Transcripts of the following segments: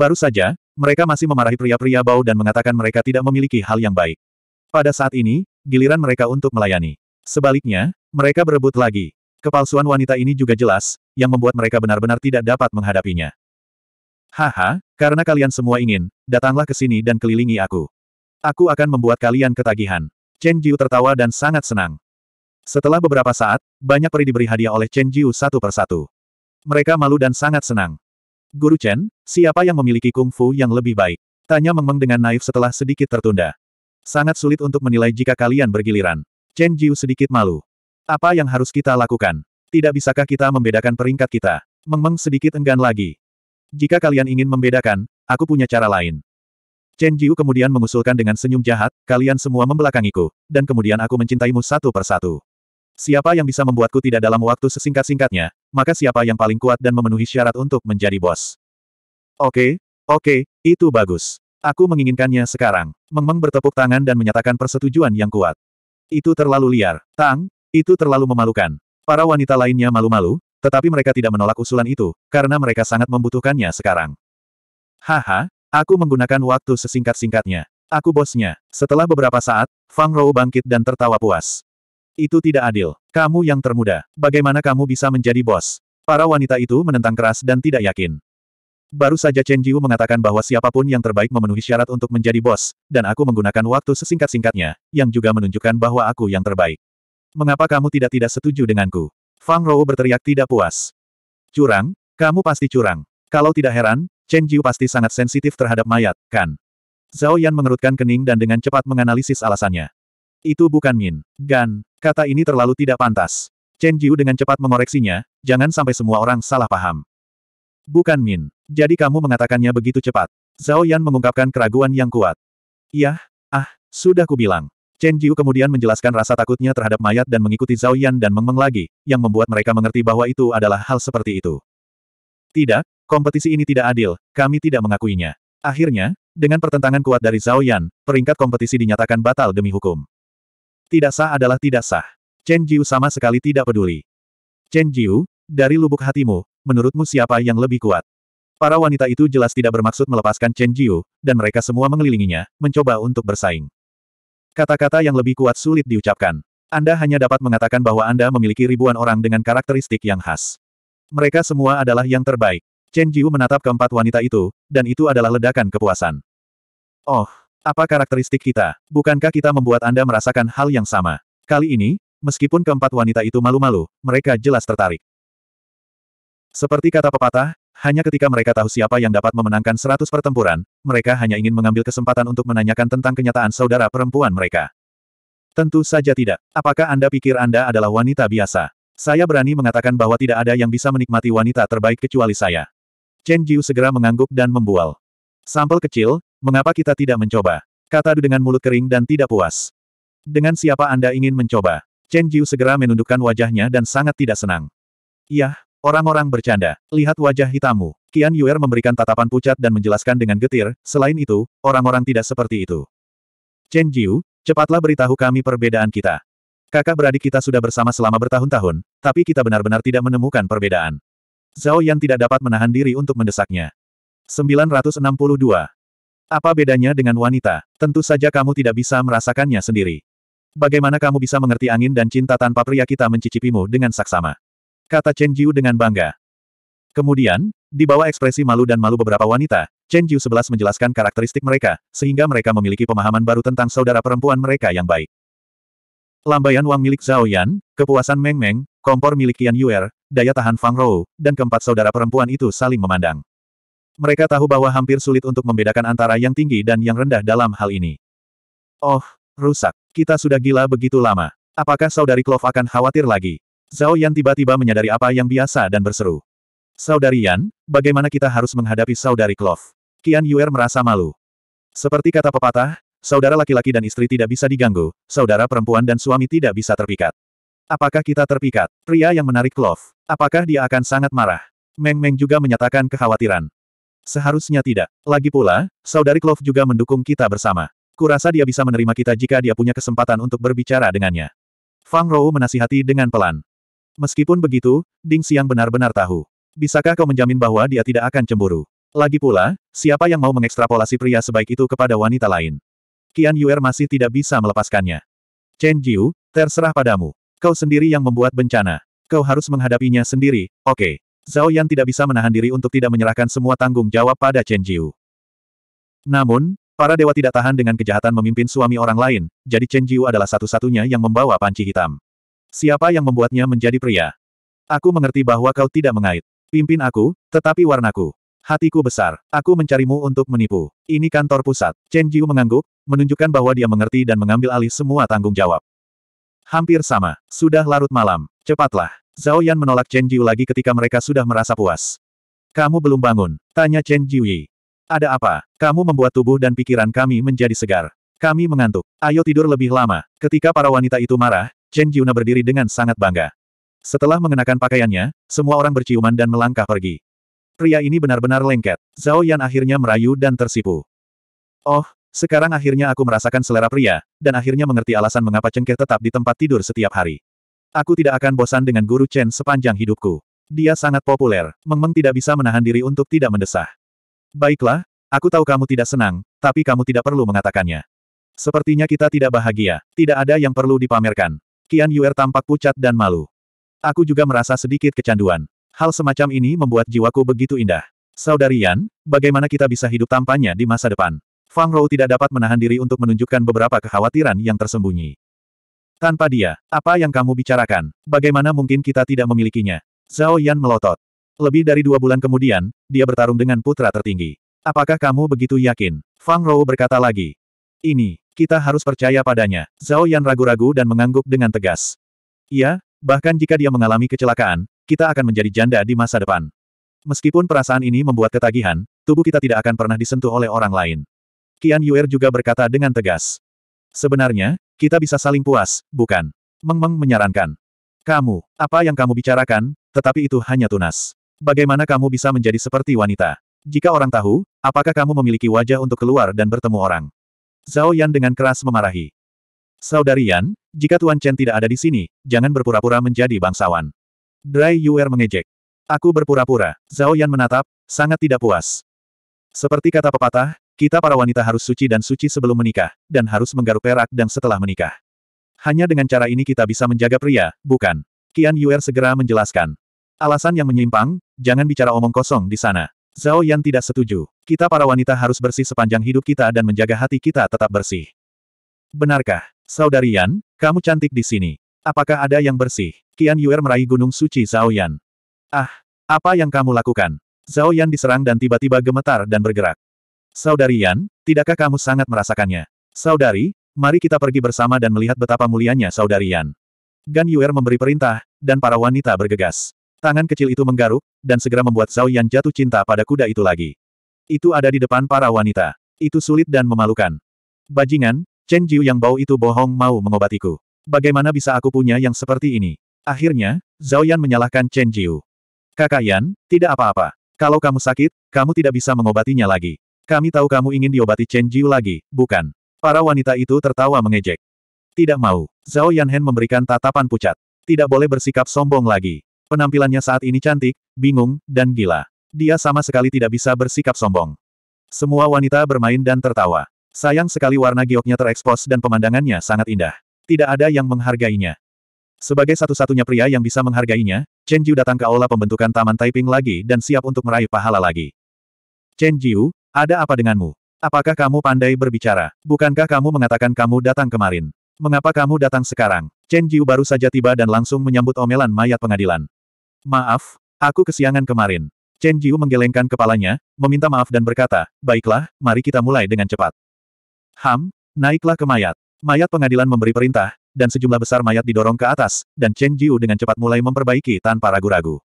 Baru saja, mereka masih memarahi pria-pria bau dan mengatakan mereka tidak memiliki hal yang baik. Pada saat ini, giliran mereka untuk melayani. Sebaliknya, mereka berebut lagi. Kepalsuan wanita ini juga jelas, yang membuat mereka benar-benar tidak dapat menghadapinya. Haha, karena kalian semua ingin, datanglah ke sini dan kelilingi aku. Aku akan membuat kalian ketagihan. Chen Jiu tertawa dan sangat senang. Setelah beberapa saat, banyak peri diberi hadiah oleh Chen Jiu satu persatu. Mereka malu dan sangat senang. Guru Chen, siapa yang memiliki kungfu yang lebih baik? Tanya Meng Meng dengan naif setelah sedikit tertunda. Sangat sulit untuk menilai jika kalian bergiliran. Chen Jiu sedikit malu. Apa yang harus kita lakukan? Tidak bisakah kita membedakan peringkat kita? Meng Meng sedikit enggan lagi. Jika kalian ingin membedakan, aku punya cara lain. Chen Jiu kemudian mengusulkan dengan senyum jahat, kalian semua membelakangiku, dan kemudian aku mencintaimu satu persatu. Siapa yang bisa membuatku tidak dalam waktu sesingkat-singkatnya, maka siapa yang paling kuat dan memenuhi syarat untuk menjadi bos. Oke, oke, itu bagus. Aku menginginkannya sekarang. Mengmeng bertepuk tangan dan menyatakan persetujuan yang kuat. Itu terlalu liar. Tang, itu terlalu memalukan. Para wanita lainnya malu-malu, tetapi mereka tidak menolak usulan itu, karena mereka sangat membutuhkannya sekarang. Haha, aku menggunakan waktu sesingkat-singkatnya. Aku bosnya. Setelah beberapa saat, Fang Rou bangkit dan tertawa puas. Itu tidak adil. Kamu yang termuda. Bagaimana kamu bisa menjadi bos? Para wanita itu menentang keras dan tidak yakin. Baru saja Chen Jiu mengatakan bahwa siapapun yang terbaik memenuhi syarat untuk menjadi bos, dan aku menggunakan waktu sesingkat-singkatnya, yang juga menunjukkan bahwa aku yang terbaik. Mengapa kamu tidak tidak setuju denganku? Fang Rou berteriak tidak puas. Curang? Kamu pasti curang. Kalau tidak heran, Chen Jiu pasti sangat sensitif terhadap mayat, kan? Zhao Yan mengerutkan kening dan dengan cepat menganalisis alasannya. Itu bukan Min. Gan, kata ini terlalu tidak pantas. Chen Jiu dengan cepat mengoreksinya, jangan sampai semua orang salah paham. Bukan Min. Jadi kamu mengatakannya begitu cepat. Zhao Yan mengungkapkan keraguan yang kuat. Yah, ah, sudah kubilang. Chen Jiu kemudian menjelaskan rasa takutnya terhadap mayat dan mengikuti Zhao Yan dan Meng lagi, yang membuat mereka mengerti bahwa itu adalah hal seperti itu. Tidak, kompetisi ini tidak adil, kami tidak mengakuinya. Akhirnya, dengan pertentangan kuat dari Zhao Yan, peringkat kompetisi dinyatakan batal demi hukum. Tidak sah adalah tidak sah. Chen Jiu sama sekali tidak peduli. Chen Jiu, dari lubuk hatimu, menurutmu siapa yang lebih kuat? Para wanita itu jelas tidak bermaksud melepaskan Chen Jiu, dan mereka semua mengelilinginya, mencoba untuk bersaing. Kata-kata yang lebih kuat sulit diucapkan. Anda hanya dapat mengatakan bahwa Anda memiliki ribuan orang dengan karakteristik yang khas. Mereka semua adalah yang terbaik. Chen Jiu menatap keempat wanita itu, dan itu adalah ledakan kepuasan. Oh, apa karakteristik kita? Bukankah kita membuat Anda merasakan hal yang sama? Kali ini, meskipun keempat wanita itu malu-malu, mereka jelas tertarik. Seperti kata pepatah, hanya ketika mereka tahu siapa yang dapat memenangkan seratus pertempuran, mereka hanya ingin mengambil kesempatan untuk menanyakan tentang kenyataan saudara perempuan mereka. Tentu saja tidak. Apakah Anda pikir Anda adalah wanita biasa? Saya berani mengatakan bahwa tidak ada yang bisa menikmati wanita terbaik kecuali saya. Chen Jiu segera mengangguk dan membual. Sampel kecil, Mengapa kita tidak mencoba? Kata Du dengan mulut kering dan tidak puas. Dengan siapa Anda ingin mencoba? Chen Jiu segera menundukkan wajahnya dan sangat tidak senang. Yah, orang-orang bercanda. Lihat wajah hitammu. Qian Yuer memberikan tatapan pucat dan menjelaskan dengan getir, selain itu, orang-orang tidak seperti itu. Chen Jiu, cepatlah beritahu kami perbedaan kita. Kakak beradik kita sudah bersama selama bertahun-tahun, tapi kita benar-benar tidak menemukan perbedaan. Zhao Yan tidak dapat menahan diri untuk mendesaknya. 962. Apa bedanya dengan wanita? Tentu saja kamu tidak bisa merasakannya sendiri. Bagaimana kamu bisa mengerti angin dan cinta tanpa pria kita mencicipimu dengan saksama? Kata Chen Jiu dengan bangga. Kemudian, di bawah ekspresi malu dan malu beberapa wanita, Chen Jiu sebelas menjelaskan karakteristik mereka, sehingga mereka memiliki pemahaman baru tentang saudara perempuan mereka yang baik. Lambayan uang milik Zhao Yan, kepuasan Meng Meng, kompor milik Qian Yuer, daya tahan Fang Rou, dan keempat saudara perempuan itu saling memandang. Mereka tahu bahwa hampir sulit untuk membedakan antara yang tinggi dan yang rendah dalam hal ini. Oh, rusak. Kita sudah gila begitu lama. Apakah saudari Clove akan khawatir lagi? Zhao Yan tiba-tiba menyadari apa yang biasa dan berseru. Saudari Yan, bagaimana kita harus menghadapi saudari Clove? Qian Yuer merasa malu. Seperti kata pepatah, saudara laki-laki dan istri tidak bisa diganggu, saudara perempuan dan suami tidak bisa terpikat. Apakah kita terpikat? Pria yang menarik Clove. Apakah dia akan sangat marah? Meng Meng juga menyatakan kekhawatiran. Seharusnya tidak. Lagi pula, saudari Clove juga mendukung kita bersama. Kurasa dia bisa menerima kita jika dia punya kesempatan untuk berbicara dengannya. Fang Rou menasihati dengan pelan. Meskipun begitu, Ding Xiang benar-benar tahu. Bisakah kau menjamin bahwa dia tidak akan cemburu? Lagi pula, siapa yang mau mengekstrapolasi pria sebaik itu kepada wanita lain? Qian Yuer masih tidak bisa melepaskannya. Chen Jiu, terserah padamu. Kau sendiri yang membuat bencana. Kau harus menghadapinya sendiri, oke. Okay. Zhao Yan tidak bisa menahan diri untuk tidak menyerahkan semua tanggung jawab pada Chen Jiu. Namun, para dewa tidak tahan dengan kejahatan memimpin suami orang lain, jadi Chen Jiu adalah satu-satunya yang membawa panci hitam. Siapa yang membuatnya menjadi pria? Aku mengerti bahwa kau tidak mengait. Pimpin aku, tetapi warnaku. Hatiku besar. Aku mencarimu untuk menipu. Ini kantor pusat. Chen Jiu mengangguk, menunjukkan bahwa dia mengerti dan mengambil alih semua tanggung jawab. Hampir sama. Sudah larut malam. Cepatlah. Zhao Yan menolak Chen Jiu lagi ketika mereka sudah merasa puas. Kamu belum bangun, tanya Chen Jiu Yi. Ada apa? Kamu membuat tubuh dan pikiran kami menjadi segar. Kami mengantuk. Ayo tidur lebih lama. Ketika para wanita itu marah, Chen Jiuna berdiri dengan sangat bangga. Setelah mengenakan pakaiannya, semua orang berciuman dan melangkah pergi. Pria ini benar-benar lengket. Zhao Yan akhirnya merayu dan tersipu. Oh, sekarang akhirnya aku merasakan selera pria, dan akhirnya mengerti alasan mengapa cengkeh tetap di tempat tidur setiap hari. Aku tidak akan bosan dengan guru Chen sepanjang hidupku. Dia sangat populer, Mengmeng tidak bisa menahan diri untuk tidak mendesah. Baiklah, aku tahu kamu tidak senang, tapi kamu tidak perlu mengatakannya. Sepertinya kita tidak bahagia, tidak ada yang perlu dipamerkan. Qian Yuer tampak pucat dan malu. Aku juga merasa sedikit kecanduan. Hal semacam ini membuat jiwaku begitu indah. Saudari Yan, bagaimana kita bisa hidup tanpanya di masa depan? Fang Rou tidak dapat menahan diri untuk menunjukkan beberapa kekhawatiran yang tersembunyi. Tanpa dia, apa yang kamu bicarakan? Bagaimana mungkin kita tidak memilikinya? Zhao Yan melotot. Lebih dari dua bulan kemudian, dia bertarung dengan putra tertinggi. Apakah kamu begitu yakin? Fang Rou berkata lagi. Ini, kita harus percaya padanya. Zhao Yan ragu-ragu dan mengangguk dengan tegas. Iya, bahkan jika dia mengalami kecelakaan, kita akan menjadi janda di masa depan. Meskipun perasaan ini membuat ketagihan, tubuh kita tidak akan pernah disentuh oleh orang lain. Qian Yuer juga berkata dengan tegas. Sebenarnya, kita bisa saling puas, bukan? Meng Meng menyarankan. Kamu, apa yang kamu bicarakan, tetapi itu hanya tunas. Bagaimana kamu bisa menjadi seperti wanita? Jika orang tahu, apakah kamu memiliki wajah untuk keluar dan bertemu orang? Zhao Yan dengan keras memarahi. Saudari Yan, jika Tuan Chen tidak ada di sini, jangan berpura-pura menjadi bangsawan. Dry Yuer mengejek. Aku berpura-pura. Zhao Yan menatap, sangat tidak puas. Seperti kata pepatah, kita para wanita harus suci dan suci sebelum menikah, dan harus menggaruk perak dan setelah menikah. Hanya dengan cara ini kita bisa menjaga pria, bukan? Kian Yuer segera menjelaskan. Alasan yang menyimpang, jangan bicara omong kosong di sana. Zhao Yan tidak setuju. Kita para wanita harus bersih sepanjang hidup kita dan menjaga hati kita tetap bersih. Benarkah, Saudari Yan, kamu cantik di sini. Apakah ada yang bersih? Kian Yuer meraih gunung suci Zhao Yan. Ah, apa yang kamu lakukan? Zhao Yan diserang dan tiba-tiba gemetar dan bergerak. Saudari Yan, tidakkah kamu sangat merasakannya? Saudari, mari kita pergi bersama dan melihat betapa mulianya Saudari Yan. Gan Yuer memberi perintah, dan para wanita bergegas. Tangan kecil itu menggaruk, dan segera membuat Zhao Yan jatuh cinta pada kuda itu lagi. Itu ada di depan para wanita. Itu sulit dan memalukan. Bajingan, Chen Jiu yang bau itu bohong mau mengobatiku. Bagaimana bisa aku punya yang seperti ini? Akhirnya, Zhao Yan menyalahkan Chen Jiu. Kakak Yan, tidak apa-apa. Kalau kamu sakit, kamu tidak bisa mengobatinya lagi. Kami tahu kamu ingin diobati Chen Jiu lagi, bukan? Para wanita itu tertawa mengejek. Tidak mau. Zhao Yanhen memberikan tatapan pucat. Tidak boleh bersikap sombong lagi. Penampilannya saat ini cantik, bingung, dan gila. Dia sama sekali tidak bisa bersikap sombong. Semua wanita bermain dan tertawa. Sayang sekali warna gioknya terekspos dan pemandangannya sangat indah. Tidak ada yang menghargainya. Sebagai satu-satunya pria yang bisa menghargainya, Chen Jiu datang ke aula pembentukan Taman Taiping lagi dan siap untuk meraih pahala lagi. Chen Jiu, ada apa denganmu? Apakah kamu pandai berbicara? Bukankah kamu mengatakan kamu datang kemarin? Mengapa kamu datang sekarang? Chen Jiu baru saja tiba dan langsung menyambut omelan mayat pengadilan. Maaf, aku kesiangan kemarin. Chen Jiu menggelengkan kepalanya, meminta maaf dan berkata, baiklah, mari kita mulai dengan cepat. Ham, naiklah ke mayat. Mayat pengadilan memberi perintah, dan sejumlah besar mayat didorong ke atas, dan Chen Jiu dengan cepat mulai memperbaiki tanpa ragu-ragu.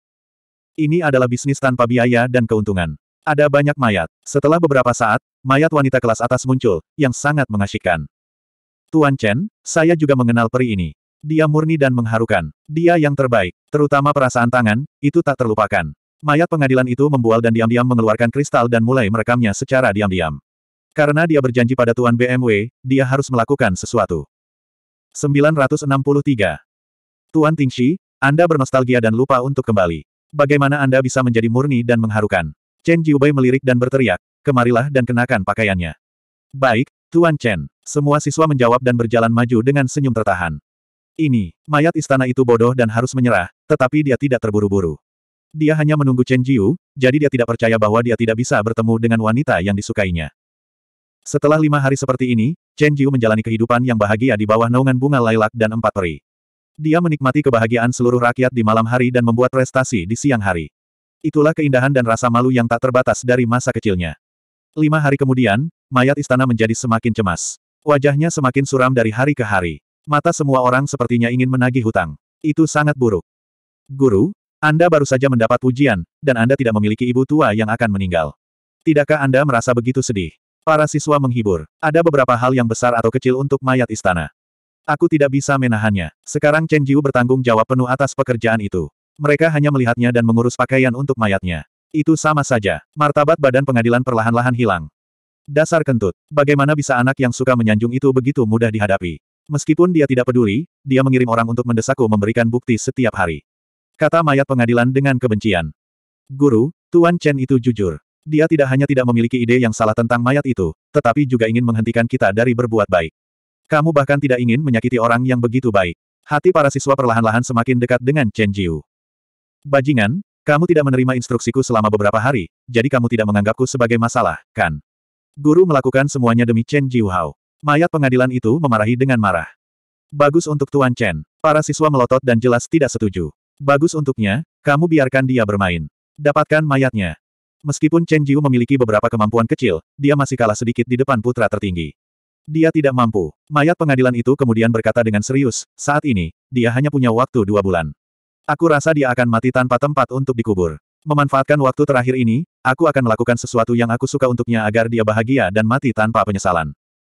Ini adalah bisnis tanpa biaya dan keuntungan. Ada banyak mayat. Setelah beberapa saat, mayat wanita kelas atas muncul, yang sangat mengasyikkan. Tuan Chen, saya juga mengenal peri ini. Dia murni dan mengharukan. Dia yang terbaik, terutama perasaan tangan, itu tak terlupakan. Mayat pengadilan itu membual dan diam-diam mengeluarkan kristal dan mulai merekamnya secara diam-diam. Karena dia berjanji pada Tuan BMW, dia harus melakukan sesuatu. 963. Tuan Tingxi, Anda bernostalgia dan lupa untuk kembali. Bagaimana Anda bisa menjadi murni dan mengharukan? Chen Jiubei melirik dan berteriak, kemarilah dan kenakan pakaiannya. Baik, Tuan Chen. Semua siswa menjawab dan berjalan maju dengan senyum tertahan. Ini, mayat istana itu bodoh dan harus menyerah, tetapi dia tidak terburu-buru. Dia hanya menunggu Chen Jiu, jadi dia tidak percaya bahwa dia tidak bisa bertemu dengan wanita yang disukainya. Setelah lima hari seperti ini, Chen Jiu menjalani kehidupan yang bahagia di bawah naungan bunga lilac dan empat peri. Dia menikmati kebahagiaan seluruh rakyat di malam hari dan membuat prestasi di siang hari. Itulah keindahan dan rasa malu yang tak terbatas dari masa kecilnya. Lima hari kemudian, mayat istana menjadi semakin cemas. Wajahnya semakin suram dari hari ke hari. Mata semua orang sepertinya ingin menagih hutang. Itu sangat buruk. Guru, Anda baru saja mendapat pujian, dan Anda tidak memiliki ibu tua yang akan meninggal. Tidakkah Anda merasa begitu sedih? Para siswa menghibur. Ada beberapa hal yang besar atau kecil untuk mayat istana. Aku tidak bisa menahannya. Sekarang Chen Jiu bertanggung jawab penuh atas pekerjaan itu. Mereka hanya melihatnya dan mengurus pakaian untuk mayatnya. Itu sama saja. Martabat badan pengadilan perlahan-lahan hilang. Dasar kentut. Bagaimana bisa anak yang suka menyanjung itu begitu mudah dihadapi? Meskipun dia tidak peduli, dia mengirim orang untuk mendesakku memberikan bukti setiap hari. Kata mayat pengadilan dengan kebencian. Guru, Tuan Chen itu jujur. Dia tidak hanya tidak memiliki ide yang salah tentang mayat itu, tetapi juga ingin menghentikan kita dari berbuat baik. Kamu bahkan tidak ingin menyakiti orang yang begitu baik. Hati para siswa perlahan-lahan semakin dekat dengan Chen Jiu. Bajingan, kamu tidak menerima instruksiku selama beberapa hari, jadi kamu tidak menganggapku sebagai masalah, kan? Guru melakukan semuanya demi Chen Jiuhao. Mayat pengadilan itu memarahi dengan marah. Bagus untuk Tuan Chen. Para siswa melotot dan jelas tidak setuju. Bagus untuknya, kamu biarkan dia bermain. Dapatkan mayatnya. Meskipun Chen Jiu memiliki beberapa kemampuan kecil, dia masih kalah sedikit di depan putra tertinggi. Dia tidak mampu. Mayat pengadilan itu kemudian berkata dengan serius, saat ini, dia hanya punya waktu dua bulan. Aku rasa dia akan mati tanpa tempat untuk dikubur. Memanfaatkan waktu terakhir ini, aku akan melakukan sesuatu yang aku suka untuknya agar dia bahagia dan mati tanpa penyesalan.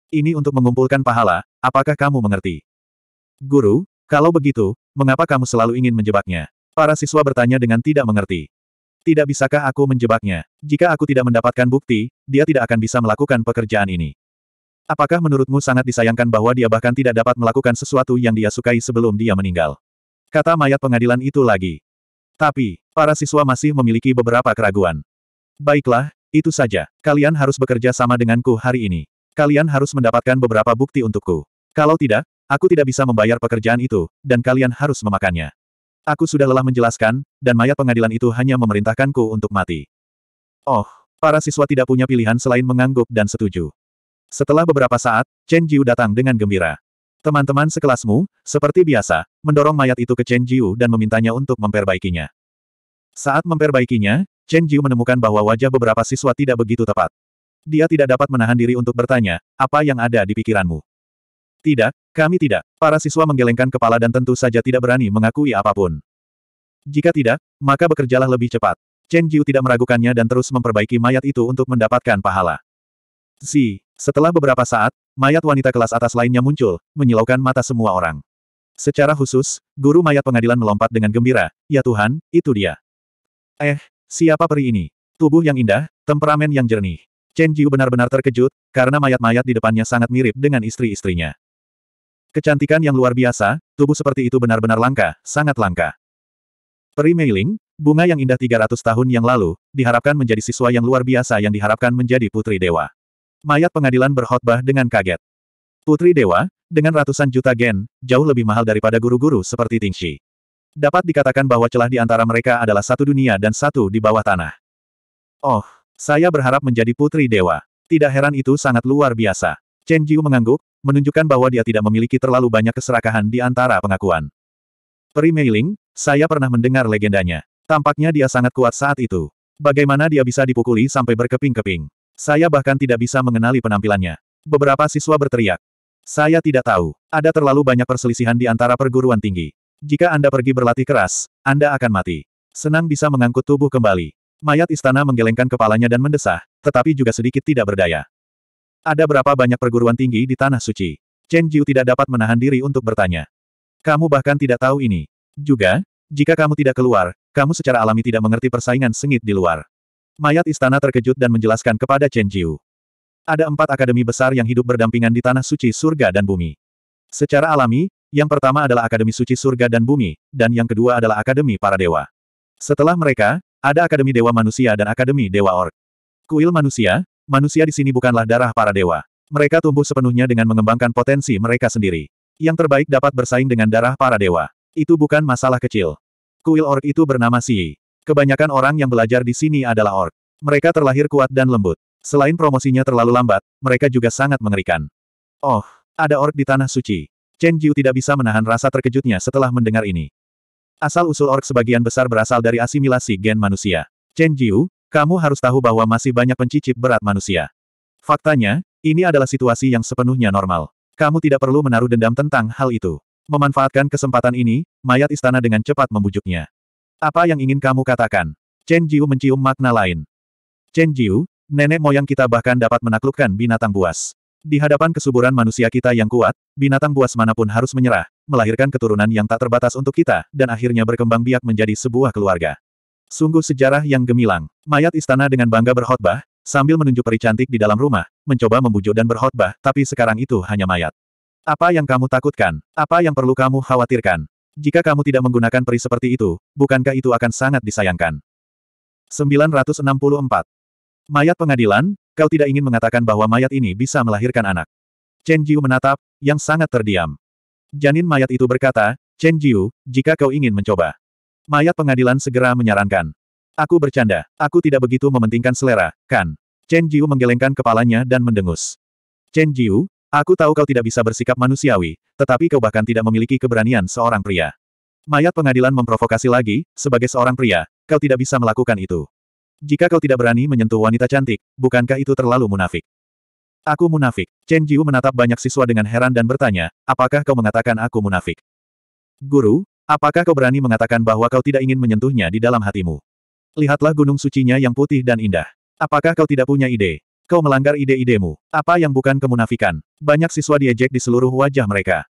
Ini untuk mengumpulkan pahala, apakah kamu mengerti? Guru, kalau begitu, mengapa kamu selalu ingin menjebaknya? Para siswa bertanya dengan tidak mengerti. Tidak bisakah aku menjebaknya? Jika aku tidak mendapatkan bukti, dia tidak akan bisa melakukan pekerjaan ini. Apakah menurutmu sangat disayangkan bahwa dia bahkan tidak dapat melakukan sesuatu yang dia sukai sebelum dia meninggal? Kata mayat pengadilan itu lagi. Tapi, para siswa masih memiliki beberapa keraguan. Baiklah, itu saja. Kalian harus bekerja sama denganku hari ini. Kalian harus mendapatkan beberapa bukti untukku. Kalau tidak, aku tidak bisa membayar pekerjaan itu, dan kalian harus memakannya. Aku sudah lelah menjelaskan, dan mayat pengadilan itu hanya memerintahkanku untuk mati. Oh, para siswa tidak punya pilihan selain mengangguk dan setuju. Setelah beberapa saat, Chen Jiu datang dengan gembira. Teman-teman sekelasmu, seperti biasa, mendorong mayat itu ke Chen Jiu dan memintanya untuk memperbaikinya. Saat memperbaikinya, Chen Jiu menemukan bahwa wajah beberapa siswa tidak begitu tepat. Dia tidak dapat menahan diri untuk bertanya, apa yang ada di pikiranmu? Tidak, kami tidak. Para siswa menggelengkan kepala dan tentu saja tidak berani mengakui apapun. Jika tidak, maka bekerjalah lebih cepat. Chen Jiu tidak meragukannya dan terus memperbaiki mayat itu untuk mendapatkan pahala. Zi, setelah beberapa saat, mayat wanita kelas atas lainnya muncul, menyilaukan mata semua orang. Secara khusus, guru mayat pengadilan melompat dengan gembira, ya Tuhan, itu dia. Eh, siapa peri ini? Tubuh yang indah, temperamen yang jernih. Chen Jiu benar-benar terkejut, karena mayat-mayat di depannya sangat mirip dengan istri-istrinya. Kecantikan yang luar biasa, tubuh seperti itu benar-benar langka, sangat langka. Peri Mei Ling, bunga yang indah 300 tahun yang lalu, diharapkan menjadi siswa yang luar biasa yang diharapkan menjadi putri dewa mayat pengadilan berkhotbah dengan kaget. Putri Dewa, dengan ratusan juta gen, jauh lebih mahal daripada guru-guru seperti Tingxi. Dapat dikatakan bahwa celah di antara mereka adalah satu dunia dan satu di bawah tanah. Oh, saya berharap menjadi Putri Dewa. Tidak heran itu sangat luar biasa. Chen Jiu mengangguk, menunjukkan bahwa dia tidak memiliki terlalu banyak keserakahan di antara pengakuan. Peri Meiling, saya pernah mendengar legendanya. Tampaknya dia sangat kuat saat itu. Bagaimana dia bisa dipukuli sampai berkeping-keping? Saya bahkan tidak bisa mengenali penampilannya. Beberapa siswa berteriak. Saya tidak tahu. Ada terlalu banyak perselisihan di antara perguruan tinggi. Jika Anda pergi berlatih keras, Anda akan mati. Senang bisa mengangkut tubuh kembali. Mayat istana menggelengkan kepalanya dan mendesah, tetapi juga sedikit tidak berdaya. Ada berapa banyak perguruan tinggi di Tanah Suci? Chen Jiu tidak dapat menahan diri untuk bertanya. Kamu bahkan tidak tahu ini. Juga, jika kamu tidak keluar, kamu secara alami tidak mengerti persaingan sengit di luar. Mayat istana terkejut dan menjelaskan kepada Chen Jiu. Ada empat akademi besar yang hidup berdampingan di tanah suci surga dan bumi. Secara alami, yang pertama adalah Akademi Suci Surga dan Bumi, dan yang kedua adalah Akademi Para Dewa. Setelah mereka, ada Akademi Dewa Manusia dan Akademi Dewa org. Kuil manusia, manusia di sini bukanlah darah para dewa. Mereka tumbuh sepenuhnya dengan mengembangkan potensi mereka sendiri. Yang terbaik dapat bersaing dengan darah para dewa. Itu bukan masalah kecil. Kuil org itu bernama Si. Kebanyakan orang yang belajar di sini adalah ork. Mereka terlahir kuat dan lembut. Selain promosinya terlalu lambat, mereka juga sangat mengerikan. Oh, ada ork di Tanah Suci. Chen Jiu tidak bisa menahan rasa terkejutnya setelah mendengar ini. Asal-usul ork sebagian besar berasal dari asimilasi gen manusia. Chen Jiu, kamu harus tahu bahwa masih banyak pencicip berat manusia. Faktanya, ini adalah situasi yang sepenuhnya normal. Kamu tidak perlu menaruh dendam tentang hal itu. Memanfaatkan kesempatan ini, mayat istana dengan cepat membujuknya. Apa yang ingin kamu katakan? Chen Jiu mencium makna lain. Chen Jiu, nenek moyang kita bahkan dapat menaklukkan binatang buas. Di hadapan kesuburan manusia kita yang kuat, binatang buas manapun harus menyerah, melahirkan keturunan yang tak terbatas untuk kita, dan akhirnya berkembang biak menjadi sebuah keluarga. Sungguh sejarah yang gemilang. Mayat istana dengan bangga berkhotbah, sambil menunjuk peri cantik di dalam rumah, mencoba membujuk dan berkhotbah, tapi sekarang itu hanya mayat. Apa yang kamu takutkan? Apa yang perlu kamu khawatirkan? Jika kamu tidak menggunakan peri seperti itu, bukankah itu akan sangat disayangkan? 964. Mayat pengadilan, kau tidak ingin mengatakan bahwa mayat ini bisa melahirkan anak. Chen Jiu menatap, yang sangat terdiam. Janin mayat itu berkata, Chen Jiu, jika kau ingin mencoba. Mayat pengadilan segera menyarankan. Aku bercanda, aku tidak begitu mementingkan selera, kan? Chen Jiu menggelengkan kepalanya dan mendengus. Chen Jiu, Aku tahu kau tidak bisa bersikap manusiawi, tetapi kau bahkan tidak memiliki keberanian seorang pria. Mayat pengadilan memprovokasi lagi, sebagai seorang pria, kau tidak bisa melakukan itu. Jika kau tidak berani menyentuh wanita cantik, bukankah itu terlalu munafik? Aku munafik. Chen Jiu menatap banyak siswa dengan heran dan bertanya, apakah kau mengatakan aku munafik? Guru, apakah kau berani mengatakan bahwa kau tidak ingin menyentuhnya di dalam hatimu? Lihatlah gunung sucinya yang putih dan indah. Apakah kau tidak punya ide? Kau melanggar ide-idemu. Apa yang bukan kemunafikan? Banyak siswa diejek di seluruh wajah mereka.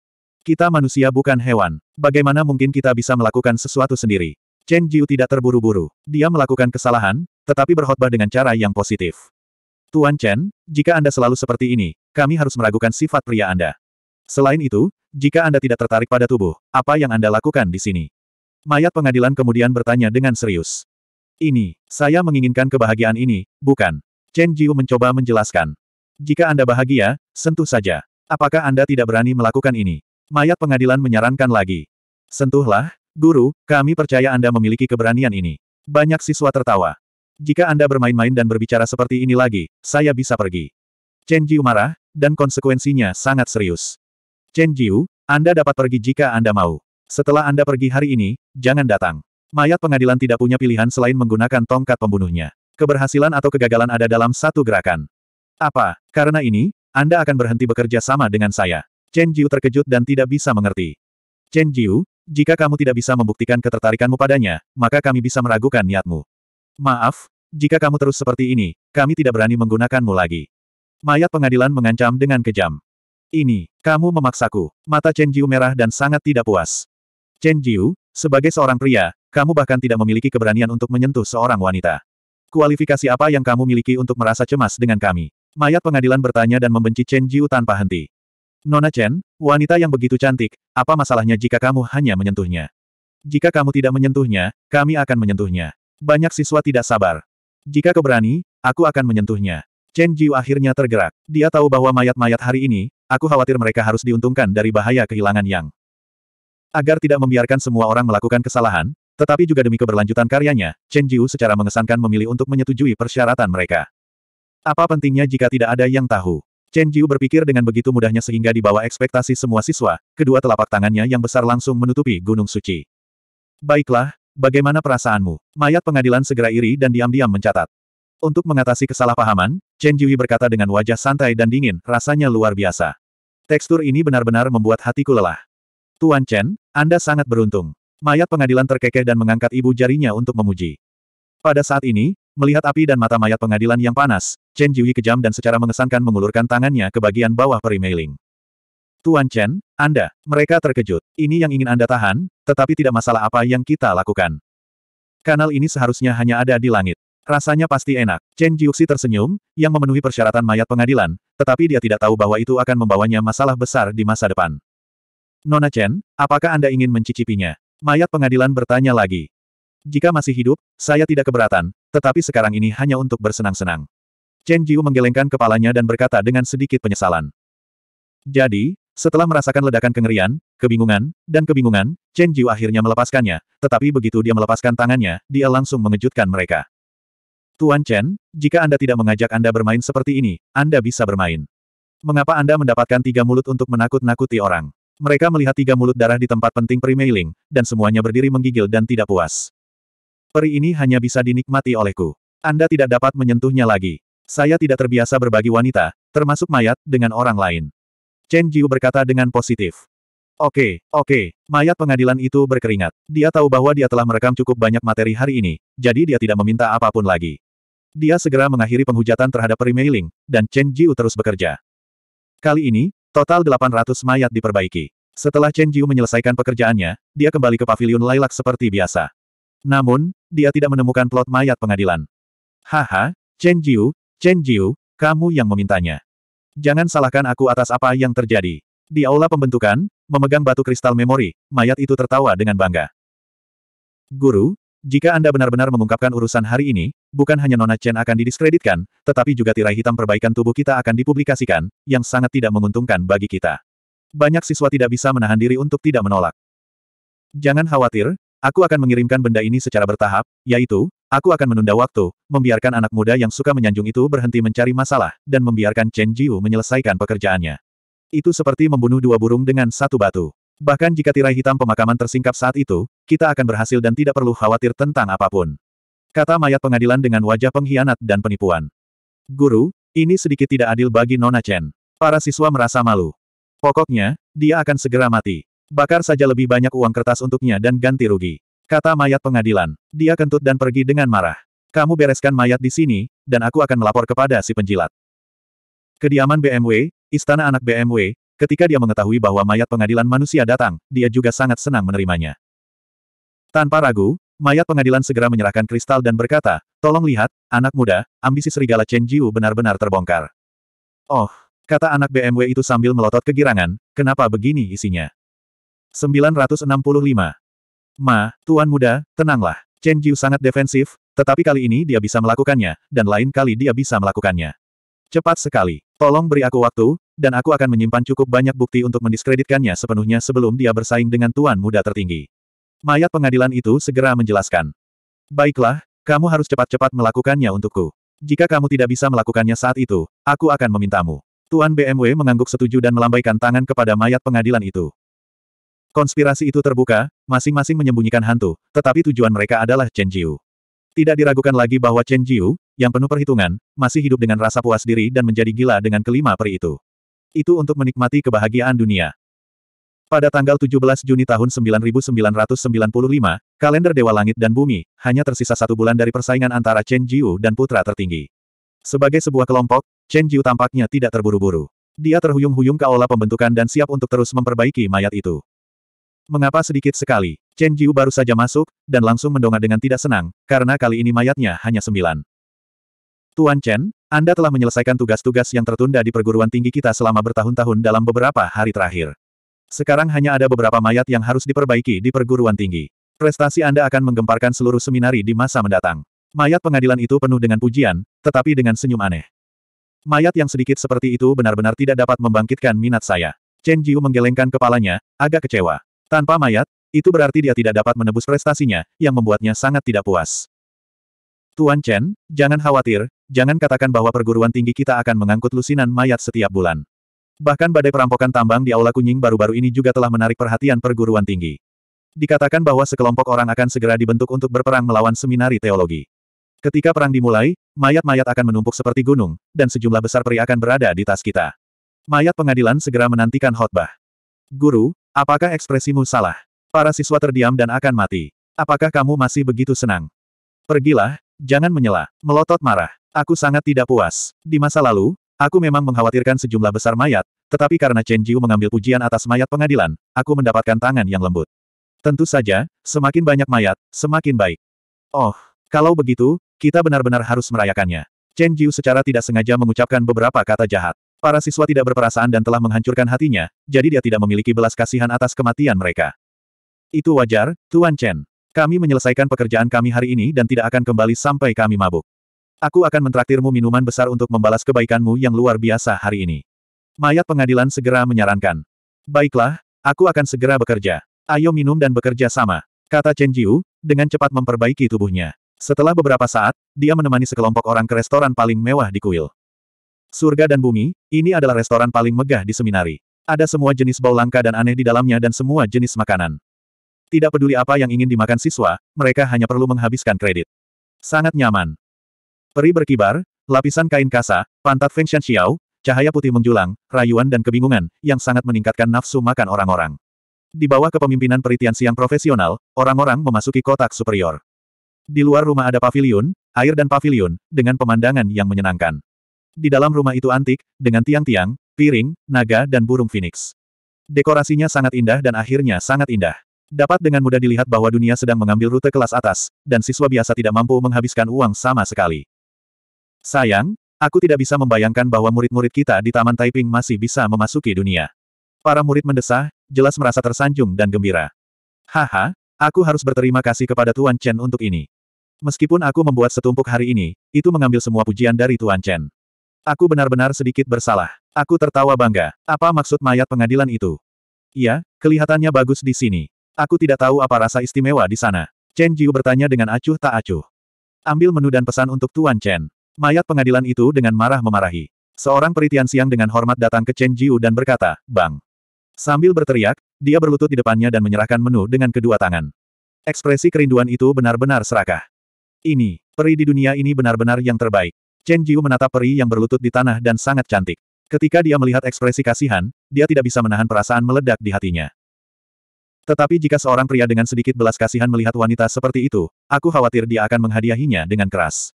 Kita manusia bukan hewan. Bagaimana mungkin kita bisa melakukan sesuatu sendiri? Chen Jiu tidak terburu-buru. Dia melakukan kesalahan, tetapi berkhotbah dengan cara yang positif. Tuan Chen, jika Anda selalu seperti ini, kami harus meragukan sifat pria Anda. Selain itu, jika Anda tidak tertarik pada tubuh, apa yang Anda lakukan di sini? Mayat pengadilan kemudian bertanya dengan serius. Ini, saya menginginkan kebahagiaan ini, bukan. Chen Jiu mencoba menjelaskan. Jika Anda bahagia, sentuh saja. Apakah Anda tidak berani melakukan ini? Mayat pengadilan menyarankan lagi. Sentuhlah, guru, kami percaya Anda memiliki keberanian ini. Banyak siswa tertawa. Jika Anda bermain-main dan berbicara seperti ini lagi, saya bisa pergi. Chen Jiu marah, dan konsekuensinya sangat serius. Chen Jiu, Anda dapat pergi jika Anda mau. Setelah Anda pergi hari ini, jangan datang. Mayat pengadilan tidak punya pilihan selain menggunakan tongkat pembunuhnya. Keberhasilan atau kegagalan ada dalam satu gerakan. Apa? Karena ini, Anda akan berhenti bekerja sama dengan saya. Chen Jiu terkejut dan tidak bisa mengerti. Chen Jiu, jika kamu tidak bisa membuktikan ketertarikanmu padanya, maka kami bisa meragukan niatmu. Maaf, jika kamu terus seperti ini, kami tidak berani menggunakanmu lagi. Mayat pengadilan mengancam dengan kejam. Ini, kamu memaksaku. Mata Chen Jiu merah dan sangat tidak puas. Chen Jiu, sebagai seorang pria, kamu bahkan tidak memiliki keberanian untuk menyentuh seorang wanita. Kualifikasi apa yang kamu miliki untuk merasa cemas dengan kami? Mayat pengadilan bertanya dan membenci Chen Jiu tanpa henti. Nona Chen, wanita yang begitu cantik, apa masalahnya jika kamu hanya menyentuhnya? Jika kamu tidak menyentuhnya, kami akan menyentuhnya. Banyak siswa tidak sabar. Jika kau berani, aku akan menyentuhnya. Chen Jiu akhirnya tergerak. Dia tahu bahwa mayat-mayat hari ini, aku khawatir mereka harus diuntungkan dari bahaya kehilangan yang. Agar tidak membiarkan semua orang melakukan kesalahan, tetapi juga demi keberlanjutan karyanya, Chen Jiu secara mengesankan memilih untuk menyetujui persyaratan mereka. Apa pentingnya jika tidak ada yang tahu? Chen Jiu berpikir dengan begitu mudahnya sehingga di bawah ekspektasi semua siswa, kedua telapak tangannya yang besar langsung menutupi gunung suci. Baiklah, bagaimana perasaanmu? Mayat pengadilan segera iri dan diam-diam mencatat. Untuk mengatasi kesalahpahaman, Chen Jiu berkata dengan wajah santai dan dingin, rasanya luar biasa. Tekstur ini benar-benar membuat hatiku lelah. Tuan Chen, Anda sangat beruntung. Mayat pengadilan terkekeh dan mengangkat ibu jarinya untuk memuji. Pada saat ini, melihat api dan mata mayat pengadilan yang panas, Chen Jiwi kejam dan secara mengesankan mengulurkan tangannya ke bagian bawah peri Meiling. Tuan Chen, Anda, mereka terkejut. Ini yang ingin Anda tahan, tetapi tidak masalah apa yang kita lakukan. Kanal ini seharusnya hanya ada di langit. Rasanya pasti enak. Chen Jiuxi tersenyum, yang memenuhi persyaratan mayat pengadilan, tetapi dia tidak tahu bahwa itu akan membawanya masalah besar di masa depan. Nona Chen, apakah Anda ingin mencicipinya? Mayat pengadilan bertanya lagi. Jika masih hidup, saya tidak keberatan, tetapi sekarang ini hanya untuk bersenang-senang. Chen Jiu menggelengkan kepalanya dan berkata dengan sedikit penyesalan. Jadi, setelah merasakan ledakan kengerian, kebingungan, dan kebingungan, Chen Jiu akhirnya melepaskannya, tetapi begitu dia melepaskan tangannya, dia langsung mengejutkan mereka. Tuan Chen, jika Anda tidak mengajak Anda bermain seperti ini, Anda bisa bermain. Mengapa Anda mendapatkan tiga mulut untuk menakut-nakuti orang? Mereka melihat tiga mulut darah di tempat penting Meiling, dan semuanya berdiri menggigil dan tidak puas. Peri ini hanya bisa dinikmati olehku. Anda tidak dapat menyentuhnya lagi. Saya tidak terbiasa berbagi wanita, termasuk mayat, dengan orang lain. Chen Jiu berkata dengan positif. Oke, okay, oke, okay. mayat pengadilan itu berkeringat. Dia tahu bahwa dia telah merekam cukup banyak materi hari ini, jadi dia tidak meminta apapun lagi. Dia segera mengakhiri penghujatan terhadap Peri Meiling, dan Chen Jiu terus bekerja. Kali ini, Total 800 mayat diperbaiki. Setelah Chen Jiu menyelesaikan pekerjaannya, dia kembali ke pavilion Lailak seperti biasa. Namun, dia tidak menemukan plot mayat pengadilan. Haha, Chen Jiu, Chen Jiu, kamu yang memintanya. Jangan salahkan aku atas apa yang terjadi. Di aula pembentukan, memegang batu kristal memori, mayat itu tertawa dengan bangga. Guru, jika Anda benar-benar mengungkapkan urusan hari ini, bukan hanya Nona Chen akan didiskreditkan, tetapi juga tirai hitam perbaikan tubuh kita akan dipublikasikan, yang sangat tidak menguntungkan bagi kita. Banyak siswa tidak bisa menahan diri untuk tidak menolak. Jangan khawatir, aku akan mengirimkan benda ini secara bertahap, yaitu, aku akan menunda waktu, membiarkan anak muda yang suka menyanjung itu berhenti mencari masalah, dan membiarkan Chen Jiu menyelesaikan pekerjaannya. Itu seperti membunuh dua burung dengan satu batu. Bahkan jika tirai hitam pemakaman tersingkap saat itu, kita akan berhasil dan tidak perlu khawatir tentang apapun. Kata mayat pengadilan dengan wajah pengkhianat dan penipuan. Guru, ini sedikit tidak adil bagi Nona Chen. Para siswa merasa malu. Pokoknya, dia akan segera mati. Bakar saja lebih banyak uang kertas untuknya dan ganti rugi. Kata mayat pengadilan. Dia kentut dan pergi dengan marah. Kamu bereskan mayat di sini, dan aku akan melapor kepada si penjilat. Kediaman BMW, istana anak BMW, ketika dia mengetahui bahwa mayat pengadilan manusia datang, dia juga sangat senang menerimanya. Tanpa ragu, mayat pengadilan segera menyerahkan kristal dan berkata, tolong lihat, anak muda, ambisi serigala Chen Jiu benar-benar terbongkar. Oh, kata anak BMW itu sambil melotot kegirangan, kenapa begini isinya? 965. Ma, tuan muda, tenanglah. Chen Jiu sangat defensif, tetapi kali ini dia bisa melakukannya, dan lain kali dia bisa melakukannya. Cepat sekali. Tolong beri aku waktu, dan aku akan menyimpan cukup banyak bukti untuk mendiskreditkannya sepenuhnya sebelum dia bersaing dengan tuan muda tertinggi. Mayat pengadilan itu segera menjelaskan. Baiklah, kamu harus cepat-cepat melakukannya untukku. Jika kamu tidak bisa melakukannya saat itu, aku akan memintamu. Tuan BMW mengangguk setuju dan melambaikan tangan kepada mayat pengadilan itu. Konspirasi itu terbuka, masing-masing menyembunyikan hantu, tetapi tujuan mereka adalah Chen Jiu. Tidak diragukan lagi bahwa Chen Jiu, yang penuh perhitungan, masih hidup dengan rasa puas diri dan menjadi gila dengan kelima peri itu. Itu untuk menikmati kebahagiaan dunia. Pada tanggal 17 Juni tahun 9995, kalender Dewa Langit dan Bumi, hanya tersisa satu bulan dari persaingan antara Chen Jiu dan putra tertinggi. Sebagai sebuah kelompok, Chen Jiu tampaknya tidak terburu-buru. Dia terhuyung-huyung ke aula pembentukan dan siap untuk terus memperbaiki mayat itu. Mengapa sedikit sekali? Chen Jiu baru saja masuk, dan langsung mendongak dengan tidak senang, karena kali ini mayatnya hanya sembilan. Tuan Chen, Anda telah menyelesaikan tugas-tugas yang tertunda di perguruan tinggi kita selama bertahun-tahun dalam beberapa hari terakhir. Sekarang hanya ada beberapa mayat yang harus diperbaiki di perguruan tinggi. Prestasi Anda akan menggemparkan seluruh seminari di masa mendatang. Mayat pengadilan itu penuh dengan pujian, tetapi dengan senyum aneh. Mayat yang sedikit seperti itu benar-benar tidak dapat membangkitkan minat saya. Chen Jiu menggelengkan kepalanya, agak kecewa. Tanpa mayat, itu berarti dia tidak dapat menebus prestasinya, yang membuatnya sangat tidak puas. Tuan Chen, jangan khawatir, jangan katakan bahwa perguruan tinggi kita akan mengangkut lusinan mayat setiap bulan. Bahkan badai perampokan tambang di Aula Kunying baru-baru ini juga telah menarik perhatian perguruan tinggi. Dikatakan bahwa sekelompok orang akan segera dibentuk untuk berperang melawan seminari teologi. Ketika perang dimulai, mayat-mayat akan menumpuk seperti gunung, dan sejumlah besar peri akan berada di tas kita. Mayat pengadilan segera menantikan khotbah. Guru, apakah ekspresimu salah? Para siswa terdiam dan akan mati. Apakah kamu masih begitu senang? Pergilah, jangan menyela, melotot marah. Aku sangat tidak puas. Di masa lalu, Aku memang mengkhawatirkan sejumlah besar mayat, tetapi karena Chen Jiu mengambil pujian atas mayat pengadilan, aku mendapatkan tangan yang lembut. Tentu saja, semakin banyak mayat, semakin baik. Oh, kalau begitu, kita benar-benar harus merayakannya. Chen Jiu secara tidak sengaja mengucapkan beberapa kata jahat. Para siswa tidak berperasaan dan telah menghancurkan hatinya, jadi dia tidak memiliki belas kasihan atas kematian mereka. Itu wajar, Tuan Chen. Kami menyelesaikan pekerjaan kami hari ini dan tidak akan kembali sampai kami mabuk. Aku akan mentraktirmu minuman besar untuk membalas kebaikanmu yang luar biasa hari ini. Mayat pengadilan segera menyarankan. Baiklah, aku akan segera bekerja. Ayo minum dan bekerja sama. Kata Chen Jiu, dengan cepat memperbaiki tubuhnya. Setelah beberapa saat, dia menemani sekelompok orang ke restoran paling mewah di kuil. Surga dan bumi, ini adalah restoran paling megah di seminari. Ada semua jenis bau langka dan aneh di dalamnya dan semua jenis makanan. Tidak peduli apa yang ingin dimakan siswa, mereka hanya perlu menghabiskan kredit. Sangat nyaman. Peri berkibar, lapisan kain kasa, pantat Feng Xiao, cahaya putih menjulang, rayuan dan kebingungan, yang sangat meningkatkan nafsu makan orang-orang. Di bawah kepemimpinan peritian siang profesional, orang-orang memasuki kotak superior. Di luar rumah ada pavilion, air dan pavilion, dengan pemandangan yang menyenangkan. Di dalam rumah itu antik, dengan tiang-tiang, piring, naga dan burung phoenix. Dekorasinya sangat indah dan akhirnya sangat indah. Dapat dengan mudah dilihat bahwa dunia sedang mengambil rute kelas atas, dan siswa biasa tidak mampu menghabiskan uang sama sekali. Sayang, aku tidak bisa membayangkan bahwa murid-murid kita di Taman Taiping masih bisa memasuki dunia. Para murid mendesah, jelas merasa tersanjung dan gembira. Haha, aku harus berterima kasih kepada Tuan Chen untuk ini. Meskipun aku membuat setumpuk hari ini, itu mengambil semua pujian dari Tuan Chen. Aku benar-benar sedikit bersalah. Aku tertawa bangga. Apa maksud mayat pengadilan itu? Iya, kelihatannya bagus di sini. Aku tidak tahu apa rasa istimewa di sana. Chen Jiu bertanya dengan acuh tak acuh. Ambil menu dan pesan untuk Tuan Chen. Mayat pengadilan itu dengan marah memarahi. Seorang peritian siang dengan hormat datang ke Chen Jiu dan berkata, Bang. Sambil berteriak, dia berlutut di depannya dan menyerahkan menu dengan kedua tangan. Ekspresi kerinduan itu benar-benar serakah. Ini, peri di dunia ini benar-benar yang terbaik. Chen Jiu menatap peri yang berlutut di tanah dan sangat cantik. Ketika dia melihat ekspresi kasihan, dia tidak bisa menahan perasaan meledak di hatinya. Tetapi jika seorang pria dengan sedikit belas kasihan melihat wanita seperti itu, aku khawatir dia akan menghadiahinya dengan keras.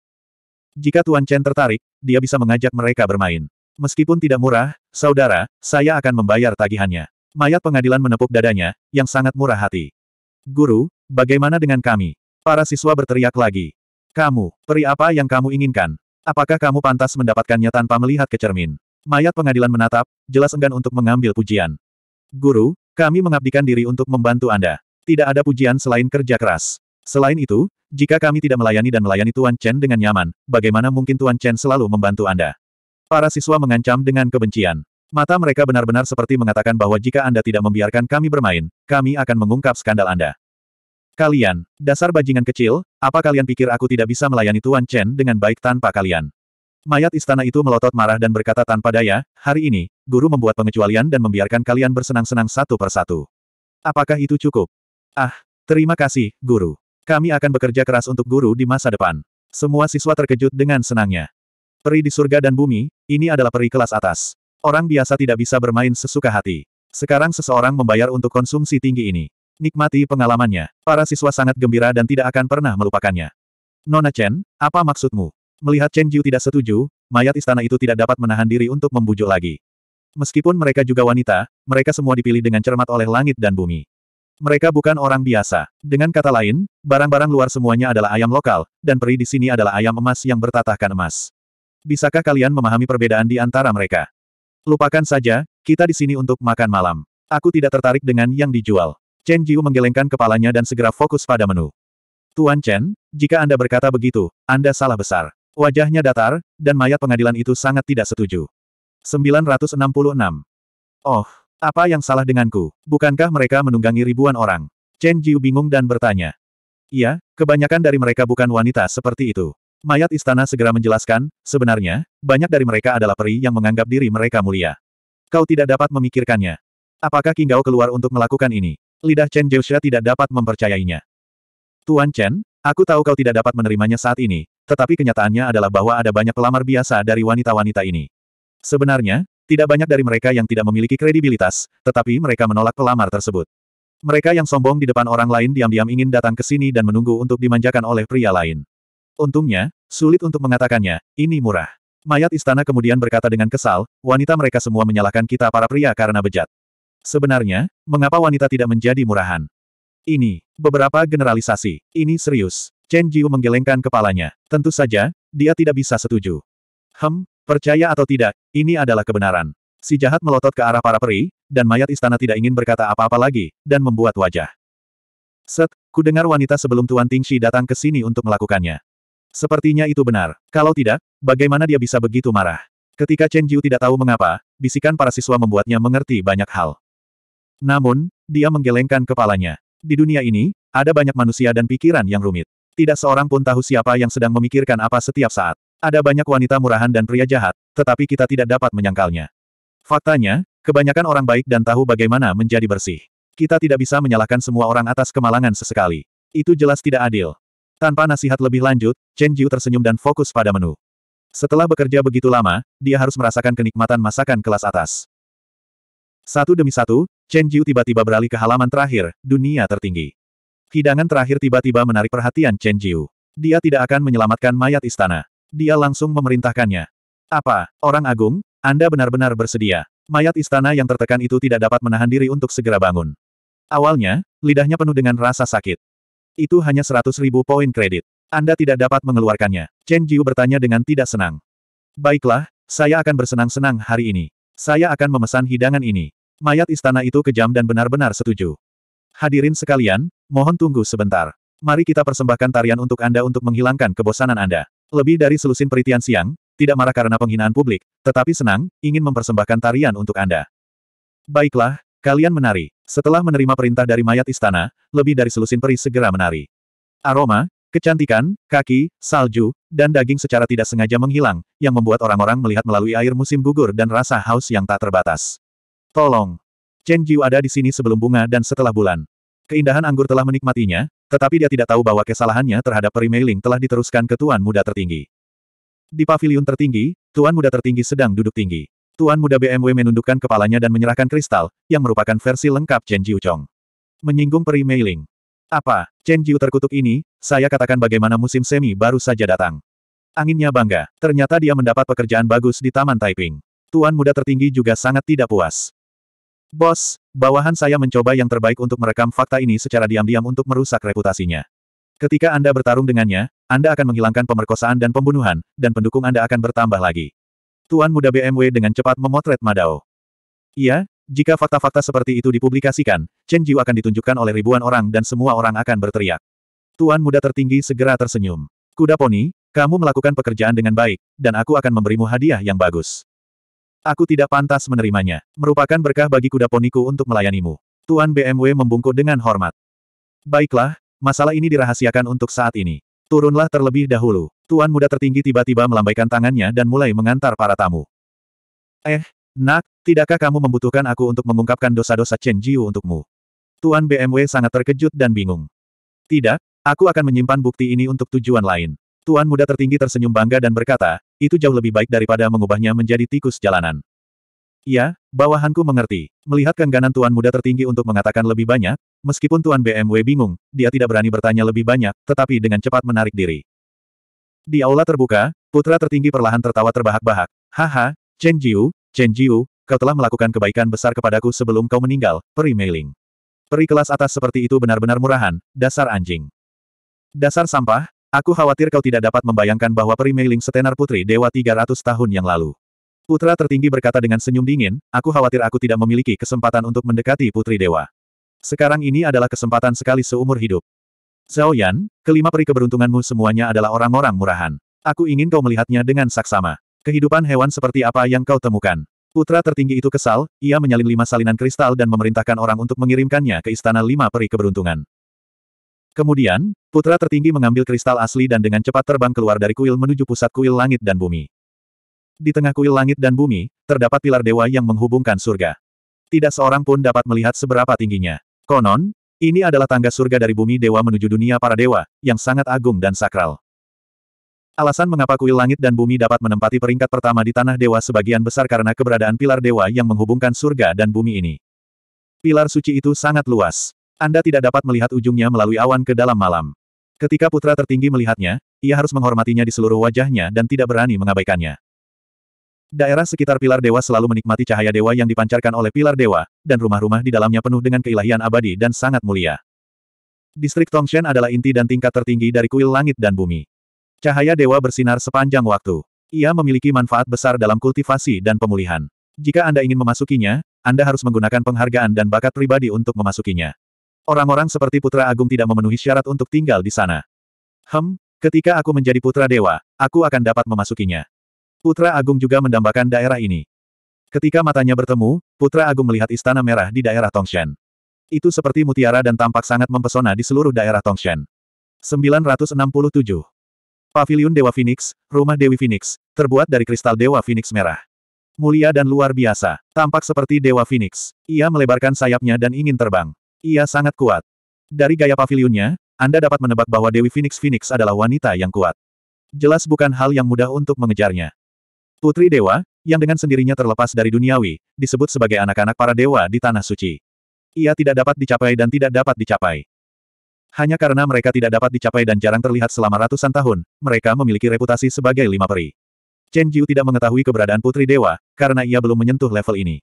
Jika Tuan Chen tertarik, dia bisa mengajak mereka bermain. Meskipun tidak murah, saudara, saya akan membayar tagihannya. Mayat pengadilan menepuk dadanya, yang sangat murah hati. Guru, bagaimana dengan kami? Para siswa berteriak lagi. Kamu, peri apa yang kamu inginkan? Apakah kamu pantas mendapatkannya tanpa melihat ke cermin? Mayat pengadilan menatap, jelas enggan untuk mengambil pujian. Guru, kami mengabdikan diri untuk membantu Anda. Tidak ada pujian selain kerja keras. Selain itu, jika kami tidak melayani dan melayani Tuan Chen dengan nyaman, bagaimana mungkin Tuan Chen selalu membantu Anda? Para siswa mengancam dengan kebencian. Mata mereka benar-benar seperti mengatakan bahwa jika Anda tidak membiarkan kami bermain, kami akan mengungkap skandal Anda. Kalian, dasar bajingan kecil, apa kalian pikir aku tidak bisa melayani Tuan Chen dengan baik tanpa kalian? Mayat istana itu melotot marah dan berkata tanpa daya, hari ini, guru membuat pengecualian dan membiarkan kalian bersenang-senang satu persatu. Apakah itu cukup? Ah, terima kasih, guru. Kami akan bekerja keras untuk guru di masa depan. Semua siswa terkejut dengan senangnya. Peri di surga dan bumi, ini adalah peri kelas atas. Orang biasa tidak bisa bermain sesuka hati. Sekarang seseorang membayar untuk konsumsi tinggi ini. Nikmati pengalamannya. Para siswa sangat gembira dan tidak akan pernah melupakannya. Nona Chen, apa maksudmu? Melihat Chen Jiu tidak setuju, mayat istana itu tidak dapat menahan diri untuk membujuk lagi. Meskipun mereka juga wanita, mereka semua dipilih dengan cermat oleh langit dan bumi. Mereka bukan orang biasa. Dengan kata lain, barang-barang luar semuanya adalah ayam lokal, dan peri di sini adalah ayam emas yang bertatahkan emas. Bisakah kalian memahami perbedaan di antara mereka? Lupakan saja, kita di sini untuk makan malam. Aku tidak tertarik dengan yang dijual. Chen Jiu menggelengkan kepalanya dan segera fokus pada menu. Tuan Chen, jika Anda berkata begitu, Anda salah besar. Wajahnya datar, dan mayat pengadilan itu sangat tidak setuju. 966. Oh, apa yang salah denganku? Bukankah mereka menunggangi ribuan orang? Chen Jiu bingung dan bertanya. Iya, kebanyakan dari mereka bukan wanita seperti itu. Mayat istana segera menjelaskan, sebenarnya, banyak dari mereka adalah peri yang menganggap diri mereka mulia. Kau tidak dapat memikirkannya. Apakah King Gao keluar untuk melakukan ini? Lidah Chen Jiuxia tidak dapat mempercayainya. Tuan Chen, aku tahu kau tidak dapat menerimanya saat ini, tetapi kenyataannya adalah bahwa ada banyak pelamar biasa dari wanita-wanita ini. Sebenarnya, tidak banyak dari mereka yang tidak memiliki kredibilitas, tetapi mereka menolak pelamar tersebut. Mereka yang sombong di depan orang lain diam-diam ingin datang ke sini dan menunggu untuk dimanjakan oleh pria lain. Untungnya, sulit untuk mengatakannya, ini murah. Mayat istana kemudian berkata dengan kesal, wanita mereka semua menyalahkan kita para pria karena bejat. Sebenarnya, mengapa wanita tidak menjadi murahan? Ini, beberapa generalisasi, ini serius. Chen Jiu menggelengkan kepalanya. Tentu saja, dia tidak bisa setuju. Hem, Percaya atau tidak, ini adalah kebenaran. Si jahat melotot ke arah para peri, dan mayat istana tidak ingin berkata apa-apa lagi, dan membuat wajah. Set, ku dengar wanita sebelum Tuan Ting Tingxi datang ke sini untuk melakukannya. Sepertinya itu benar. Kalau tidak, bagaimana dia bisa begitu marah? Ketika Chen Jiu tidak tahu mengapa, bisikan para siswa membuatnya mengerti banyak hal. Namun, dia menggelengkan kepalanya. Di dunia ini, ada banyak manusia dan pikiran yang rumit. Tidak seorang pun tahu siapa yang sedang memikirkan apa setiap saat. Ada banyak wanita murahan dan pria jahat, tetapi kita tidak dapat menyangkalnya. Faktanya, kebanyakan orang baik dan tahu bagaimana menjadi bersih. Kita tidak bisa menyalahkan semua orang atas kemalangan sesekali. Itu jelas tidak adil. Tanpa nasihat lebih lanjut, Chen Jiu tersenyum dan fokus pada menu. Setelah bekerja begitu lama, dia harus merasakan kenikmatan masakan kelas atas. Satu demi satu, Chen Jiu tiba-tiba beralih ke halaman terakhir, dunia tertinggi. Hidangan terakhir tiba-tiba menarik perhatian Chen Jiu. Dia tidak akan menyelamatkan mayat istana dia langsung memerintahkannya. Apa, orang agung, Anda benar-benar bersedia. Mayat istana yang tertekan itu tidak dapat menahan diri untuk segera bangun. Awalnya, lidahnya penuh dengan rasa sakit. Itu hanya seratus ribu poin kredit. Anda tidak dapat mengeluarkannya. Chen Jiu bertanya dengan tidak senang. Baiklah, saya akan bersenang-senang hari ini. Saya akan memesan hidangan ini. Mayat istana itu kejam dan benar-benar setuju. Hadirin sekalian, mohon tunggu sebentar. Mari kita persembahkan tarian untuk Anda untuk menghilangkan kebosanan Anda. Lebih dari selusin peritian siang, tidak marah karena penghinaan publik, tetapi senang, ingin mempersembahkan tarian untuk Anda. Baiklah, kalian menari. Setelah menerima perintah dari mayat istana, lebih dari selusin peri segera menari. Aroma, kecantikan, kaki, salju, dan daging secara tidak sengaja menghilang, yang membuat orang-orang melihat melalui air musim gugur dan rasa haus yang tak terbatas. Tolong! Chen Jiu ada di sini sebelum bunga dan setelah bulan. Keindahan anggur telah menikmatinya, tetapi dia tidak tahu bahwa kesalahannya terhadap Meiling telah diteruskan ke Tuan Muda Tertinggi. Di pavilion tertinggi, Tuan Muda Tertinggi sedang duduk tinggi. Tuan Muda BMW menundukkan kepalanya dan menyerahkan kristal, yang merupakan versi lengkap Chen Jiu Chong. Menyinggung Meiling. Apa, Chen Jiu terkutuk ini, saya katakan bagaimana musim semi baru saja datang. Anginnya bangga, ternyata dia mendapat pekerjaan bagus di Taman Taiping. Tuan Muda Tertinggi juga sangat tidak puas. Bos, bawahan saya mencoba yang terbaik untuk merekam fakta ini secara diam-diam untuk merusak reputasinya. Ketika Anda bertarung dengannya, Anda akan menghilangkan pemerkosaan dan pembunuhan, dan pendukung Anda akan bertambah lagi. Tuan muda BMW dengan cepat memotret Madao. Iya, jika fakta-fakta seperti itu dipublikasikan, Chen Jiu akan ditunjukkan oleh ribuan orang dan semua orang akan berteriak. Tuan muda tertinggi segera tersenyum. Kuda poni, kamu melakukan pekerjaan dengan baik, dan aku akan memberimu hadiah yang bagus. Aku tidak pantas menerimanya. Merupakan berkah bagi kuda poniku untuk melayanimu. Tuan BMW membungkuk dengan hormat. Baiklah, masalah ini dirahasiakan untuk saat ini. Turunlah terlebih dahulu. Tuan muda tertinggi tiba-tiba melambaikan tangannya dan mulai mengantar para tamu. Eh, nak, tidakkah kamu membutuhkan aku untuk mengungkapkan dosa-dosa Chen Jiu untukmu? Tuan BMW sangat terkejut dan bingung. Tidak, aku akan menyimpan bukti ini untuk tujuan lain. Tuan muda tertinggi tersenyum bangga dan berkata, itu jauh lebih baik daripada mengubahnya menjadi tikus jalanan. Ya, bawahanku mengerti. Melihat keengganan tuan muda tertinggi untuk mengatakan lebih banyak, meskipun tuan BMW bingung, dia tidak berani bertanya lebih banyak, tetapi dengan cepat menarik diri. Di aula terbuka, putra tertinggi perlahan tertawa terbahak-bahak. Haha, Chen Jiu, Chen Jiu, kau telah melakukan kebaikan besar kepadaku sebelum kau meninggal, peri mailing. Peri kelas atas seperti itu benar-benar murahan, dasar anjing. Dasar sampah, Aku khawatir kau tidak dapat membayangkan bahwa peri Meiling setenar putri dewa 300 tahun yang lalu. Putra tertinggi berkata dengan senyum dingin, aku khawatir aku tidak memiliki kesempatan untuk mendekati putri dewa. Sekarang ini adalah kesempatan sekali seumur hidup. Zhao Yan, kelima peri keberuntunganmu semuanya adalah orang-orang murahan. Aku ingin kau melihatnya dengan saksama. Kehidupan hewan seperti apa yang kau temukan. Putra tertinggi itu kesal, ia menyalin lima salinan kristal dan memerintahkan orang untuk mengirimkannya ke istana lima peri keberuntungan. Kemudian, putra tertinggi mengambil kristal asli dan dengan cepat terbang keluar dari kuil menuju pusat kuil langit dan bumi. Di tengah kuil langit dan bumi, terdapat pilar dewa yang menghubungkan surga. Tidak seorang pun dapat melihat seberapa tingginya. Konon, ini adalah tangga surga dari bumi dewa menuju dunia para dewa, yang sangat agung dan sakral. Alasan mengapa kuil langit dan bumi dapat menempati peringkat pertama di tanah dewa sebagian besar karena keberadaan pilar dewa yang menghubungkan surga dan bumi ini. Pilar suci itu sangat luas. Anda tidak dapat melihat ujungnya melalui awan ke dalam malam. Ketika putra tertinggi melihatnya, ia harus menghormatinya di seluruh wajahnya dan tidak berani mengabaikannya. Daerah sekitar pilar dewa selalu menikmati cahaya dewa yang dipancarkan oleh pilar dewa, dan rumah-rumah di dalamnya penuh dengan keilahian abadi dan sangat mulia. Distrik Tongshen adalah inti dan tingkat tertinggi dari kuil langit dan bumi. Cahaya dewa bersinar sepanjang waktu. Ia memiliki manfaat besar dalam kultivasi dan pemulihan. Jika Anda ingin memasukinya, Anda harus menggunakan penghargaan dan bakat pribadi untuk memasukinya. Orang-orang seperti Putra Agung tidak memenuhi syarat untuk tinggal di sana. Hem, ketika aku menjadi Putra Dewa, aku akan dapat memasukinya. Putra Agung juga mendambakan daerah ini. Ketika matanya bertemu, Putra Agung melihat Istana Merah di daerah Tongshan. Itu seperti mutiara dan tampak sangat mempesona di seluruh daerah Tongshan. 967. Paviliun Dewa Phoenix, Rumah Dewi Phoenix, terbuat dari kristal Dewa Phoenix merah. Mulia dan luar biasa, tampak seperti Dewa Phoenix. Ia melebarkan sayapnya dan ingin terbang. Ia sangat kuat. Dari gaya paviliunnya, Anda dapat menebak bahwa Dewi Phoenix Phoenix adalah wanita yang kuat. Jelas bukan hal yang mudah untuk mengejarnya. Putri Dewa, yang dengan sendirinya terlepas dari duniawi, disebut sebagai anak-anak para dewa di Tanah Suci. Ia tidak dapat dicapai dan tidak dapat dicapai. Hanya karena mereka tidak dapat dicapai dan jarang terlihat selama ratusan tahun, mereka memiliki reputasi sebagai lima peri. Chen Jiu tidak mengetahui keberadaan Putri Dewa, karena ia belum menyentuh level ini.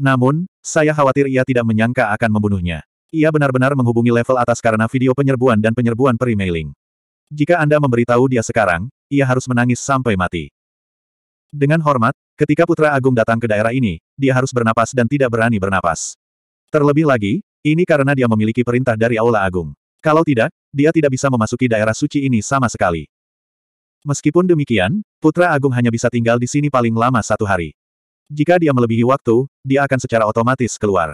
Namun, saya khawatir ia tidak menyangka akan membunuhnya. Ia benar-benar menghubungi level atas karena video penyerbuan dan penyerbuan perimailing. Jika Anda memberitahu dia sekarang, ia harus menangis sampai mati. Dengan hormat, ketika Putra Agung datang ke daerah ini, dia harus bernapas dan tidak berani bernapas. Terlebih lagi, ini karena dia memiliki perintah dari Aula Agung. Kalau tidak, dia tidak bisa memasuki daerah suci ini sama sekali. Meskipun demikian, Putra Agung hanya bisa tinggal di sini paling lama satu hari. Jika dia melebihi waktu, dia akan secara otomatis keluar.